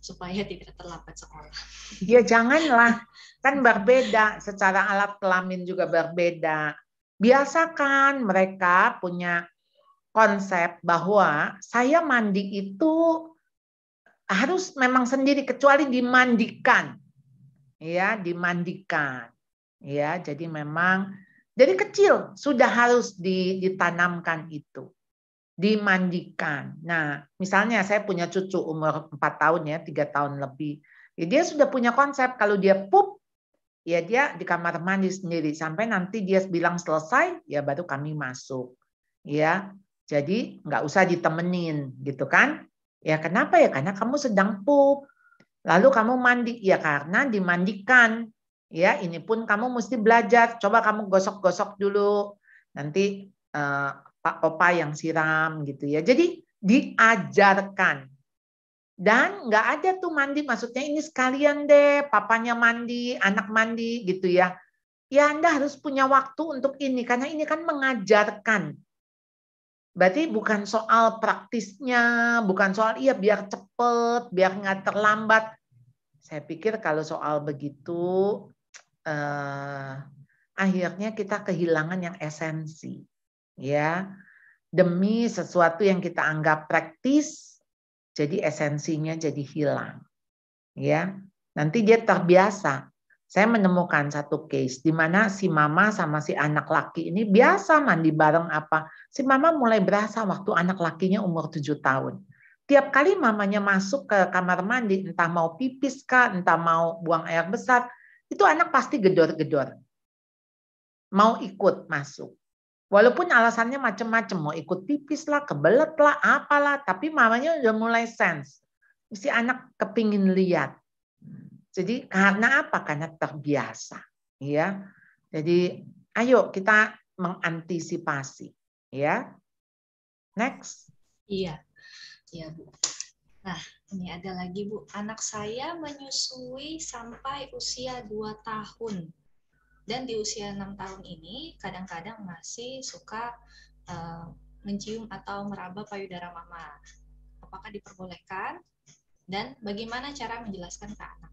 supaya tidak terlambat sekolah. Ya janganlah, kan berbeda secara alat kelamin juga berbeda. Biasakan mereka punya konsep bahwa saya mandi itu harus memang sendiri kecuali dimandikan. Ya, dimandikan. Ya, jadi memang dari kecil sudah harus ditanamkan itu dimandikan. Nah, misalnya saya punya cucu umur 4 tahun ya, tiga tahun lebih. Ya, dia sudah punya konsep kalau dia pup, ya dia di kamar mandi sendiri sampai nanti dia bilang selesai, ya baru kami masuk. Ya, jadi nggak usah ditemenin gitu kan? Ya kenapa ya? Karena kamu sedang pup. Lalu kamu mandi, ya karena dimandikan. Ya, ini pun kamu mesti belajar. Coba kamu gosok-gosok dulu. Nanti eh, pak opa yang siram gitu ya. Jadi diajarkan dan nggak ada tuh mandi maksudnya ini sekalian deh papanya mandi anak mandi gitu ya ya anda harus punya waktu untuk ini karena ini kan mengajarkan berarti bukan soal praktisnya bukan soal iya biar cepet biar nggak terlambat saya pikir kalau soal begitu eh, akhirnya kita kehilangan yang esensi ya demi sesuatu yang kita anggap praktis jadi esensinya jadi hilang ya nanti dia terbiasa saya menemukan satu case di mana si mama sama si anak laki ini biasa mandi bareng apa. Si mama mulai berasa waktu anak lakinya umur 7 tahun. Tiap kali mamanya masuk ke kamar mandi, entah mau pipis kah, entah mau buang air besar, itu anak pasti gedor-gedor. Mau ikut masuk. Walaupun alasannya macam-macam, mau ikut tipis lah, kebelet lah, apalah, tapi mamanya udah mulai sense. Si anak kepingin lihat. Jadi karena apa? Karena terbiasa, ya. Jadi ayo kita mengantisipasi, ya. Next. Iya, iya bu. Nah, ini ada lagi Bu. Anak saya menyusui sampai usia 2 tahun. Dan di usia enam tahun ini kadang-kadang masih suka uh, mencium atau meraba payudara mama. Apakah diperbolehkan? Dan bagaimana cara menjelaskan ke anak?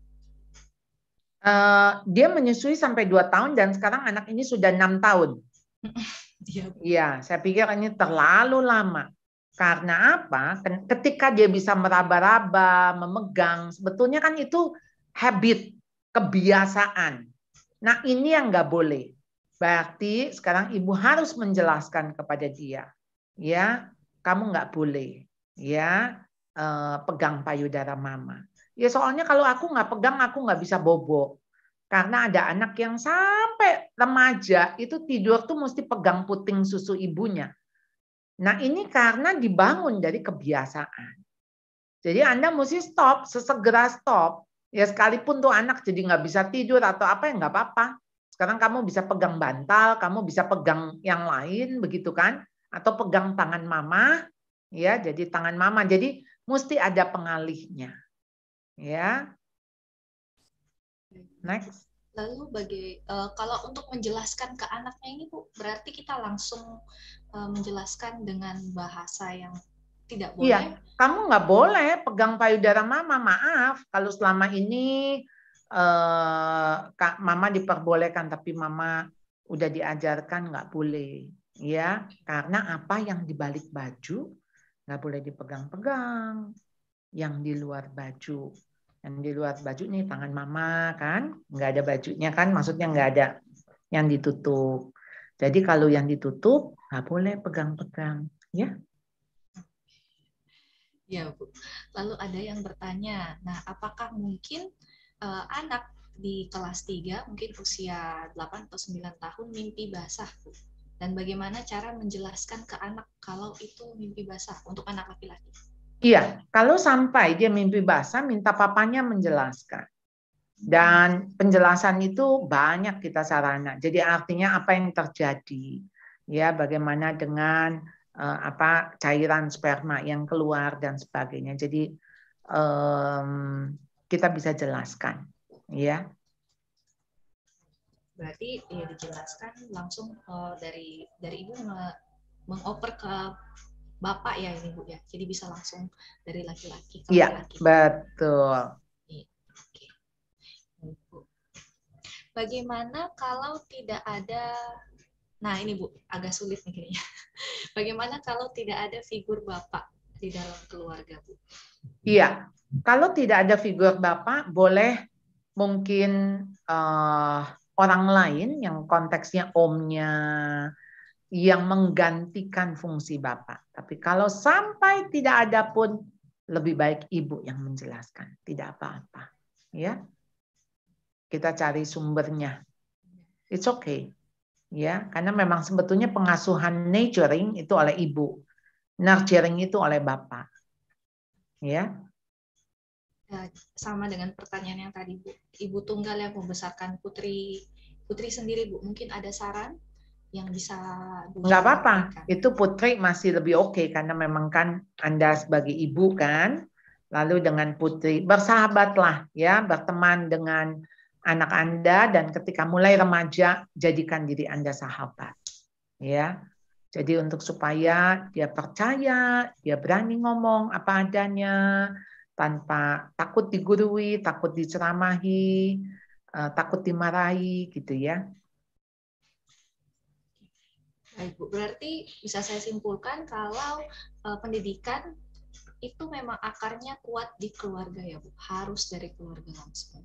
Uh, dia menyusui sampai 2 tahun dan sekarang anak ini sudah enam tahun. [laughs] Iya, ya, saya pikir ini terlalu lama. Karena apa? Ketika dia bisa meraba-raba, memegang, sebetulnya kan itu habit, kebiasaan. Nah ini yang nggak boleh. Berarti sekarang ibu harus menjelaskan kepada dia, ya kamu nggak boleh, ya eh, pegang payudara mama. Ya soalnya kalau aku nggak pegang aku nggak bisa bobo. Karena ada anak yang sampai remaja itu tidur tuh mesti pegang puting susu ibunya. Nah ini karena dibangun dari kebiasaan. Jadi Anda mesti stop, sesegera stop Ya sekalipun tuh anak jadi nggak bisa tidur atau apa ya nggak apa-apa. Sekarang kamu bisa pegang bantal, kamu bisa pegang yang lain begitu kan? Atau pegang tangan mama, ya jadi tangan mama. Jadi mesti ada pengalihnya, ya. Next. Lalu bagi uh, kalau untuk menjelaskan ke anaknya ini bu, berarti kita langsung uh, menjelaskan dengan bahasa yang tidak iya, boleh. Iya, kamu nggak boleh pegang payudara mama. Maaf kalau selama ini eh, kak mama diperbolehkan, tapi mama udah diajarkan nggak boleh. Ya, karena apa yang dibalik baju nggak boleh dipegang-pegang. Yang di luar baju, yang di luar baju nih tangan mama kan, nggak ada bajunya kan, maksudnya nggak ada yang ditutup. Jadi kalau yang ditutup nggak boleh pegang-pegang, ya ya Bu. Lalu ada yang bertanya, nah apakah mungkin uh, anak di kelas 3 mungkin usia 8 atau 9 tahun mimpi basah Bu? Dan bagaimana cara menjelaskan ke anak kalau itu mimpi basah untuk anak laki-laki? Iya, kalau sampai dia mimpi basah minta papanya menjelaskan. Dan penjelasan itu banyak kita sarana. Jadi artinya apa yang terjadi? Ya, bagaimana dengan uh, apa cairan sperma yang keluar dan sebagainya. Jadi um, kita bisa jelaskan, ya. Berarti ya dijelaskan langsung uh, dari dari ibu mengoper ke bapak ya ini bu ya. Jadi bisa langsung dari laki-laki Iya, laki laki. betul. Iya, Bagaimana kalau tidak ada Nah ini Bu, agak sulit nih kayaknya. [laughs] Bagaimana kalau tidak ada figur bapak di dalam keluarga Bu? Iya, kalau tidak ada figur bapak, boleh mungkin uh, orang lain yang konteksnya omnya, yang menggantikan fungsi bapak. Tapi kalau sampai tidak ada pun, lebih baik ibu yang menjelaskan, tidak apa-apa. Ya, kita cari sumbernya. It's okay ya karena memang sebetulnya pengasuhan nurturing itu oleh ibu nurturing itu oleh bapak ya. ya sama dengan pertanyaan yang tadi bu ibu tunggal yang membesarkan putri putri sendiri bu mungkin ada saran yang bisa nggak apa-apa itu putri masih lebih oke okay, karena memang kan anda sebagai ibu kan lalu dengan putri bersahabatlah ya berteman dengan anak Anda dan ketika mulai remaja jadikan diri Anda sahabat. Ya. Jadi untuk supaya dia percaya, dia berani ngomong apa adanya tanpa takut digurui, takut diceramahi, eh, takut dimarahi gitu ya. ibu berarti bisa saya simpulkan kalau eh, pendidikan itu memang akarnya kuat di keluarga ya Bu, harus dari keluarga langsung.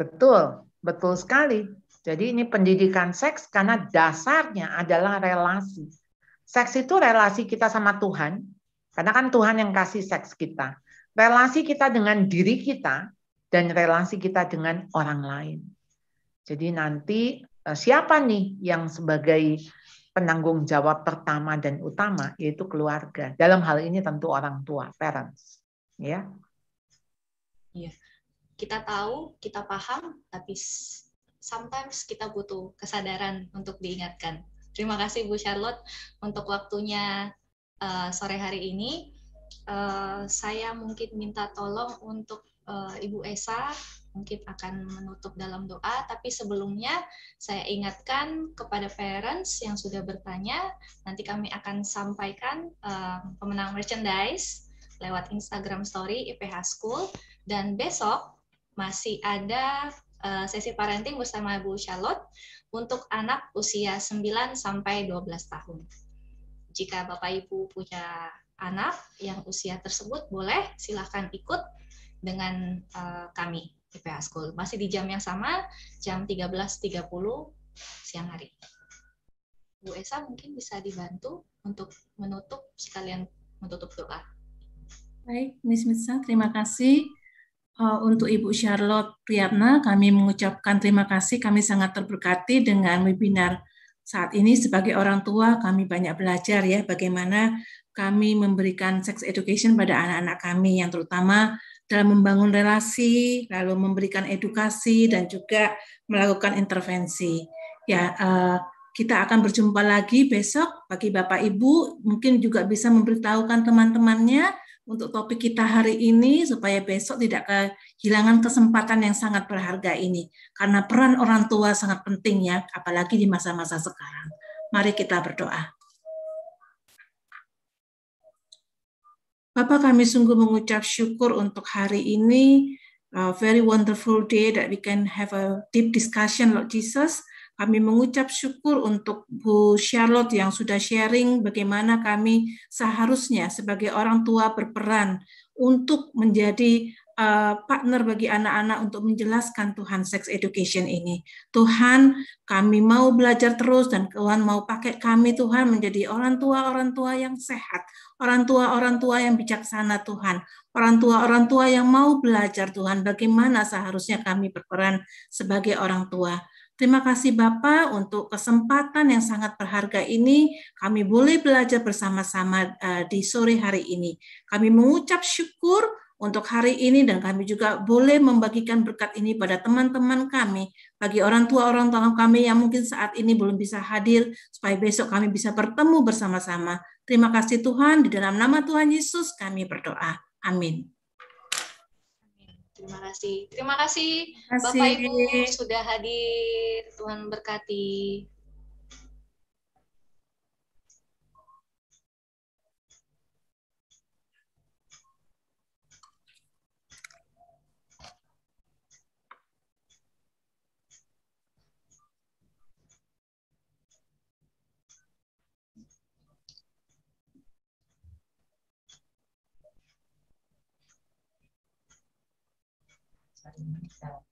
Betul, betul sekali. Jadi ini pendidikan seks karena dasarnya adalah relasi. Seks itu relasi kita sama Tuhan, karena kan Tuhan yang kasih seks kita. Relasi kita dengan diri kita dan relasi kita dengan orang lain. Jadi nanti eh, siapa nih yang sebagai penanggung jawab pertama dan utama yaitu keluarga. Dalam hal ini tentu orang tua, parents, ya. Iya kita tahu, kita paham, tapi sometimes kita butuh kesadaran untuk diingatkan. Terima kasih Bu Charlotte untuk waktunya uh, sore hari ini. Uh, saya mungkin minta tolong untuk uh, Ibu Esa mungkin akan menutup dalam doa, tapi sebelumnya saya ingatkan kepada parents yang sudah bertanya, nanti kami akan sampaikan uh, pemenang merchandise lewat Instagram Story IPH School, dan besok masih ada eh, sesi parenting bersama Bu Charlotte untuk anak usia 9 sampai 12 tahun. Jika Bapak Ibu punya anak yang usia tersebut boleh silahkan ikut dengan eh, kami di PH School. Masih di jam yang sama, jam 13.30 siang hari. Bu Esa mungkin bisa dibantu untuk menutup sekalian menutup doa. Baik, Miss Mitsa, terima kasih. Eh, untuk Ibu Charlotte Priyatna, kami mengucapkan terima kasih. Kami sangat terberkati dengan webinar saat ini. Sebagai orang tua, kami banyak belajar ya bagaimana kami memberikan sex education pada anak-anak kami, yang terutama dalam membangun relasi, lalu memberikan edukasi dan juga melakukan intervensi. Ya, eh, kita akan berjumpa lagi besok bagi Bapak Ibu, mungkin juga bisa memberitahukan teman-temannya untuk topik kita hari ini supaya besok tidak kehilangan kesempatan yang sangat berharga ini. Karena peran orang tua sangat penting ya, apalagi di masa-masa sekarang. Mari kita berdoa. Bapak kami sungguh mengucap syukur untuk hari ini, a very wonderful day that we can have a deep discussion, Lord Jesus. Kami mengucap syukur untuk Bu Charlotte yang sudah sharing bagaimana kami seharusnya sebagai orang tua berperan untuk menjadi eh, partner bagi anak-anak untuk menjelaskan Tuhan sex education ini. Tuhan, kami mau belajar terus dan Tuhan mau pakai kami Tuhan menjadi orang tua-orang tua yang sehat, orang tua-orang tua yang bijaksana Tuhan, orang tua-orang tua yang mau belajar Tuhan bagaimana seharusnya kami berperan sebagai orang tua. Terima kasih Bapak untuk kesempatan yang sangat berharga ini. Kami boleh belajar bersama-sama eh, di sore hari ini. Kami mengucap syukur untuk hari ini dan kami juga boleh membagikan berkat ini pada teman-teman kami, bagi orang tua orang tua kami yang mungkin saat ini belum bisa hadir supaya besok kami bisa bertemu bersama-sama. Terima kasih Tuhan di dalam nama Tuhan Yesus kami berdoa. Amin. Terima kasih. Terima kasih, kasih. Bapak Ibu sudah hadir. Tuhan berkati. myself.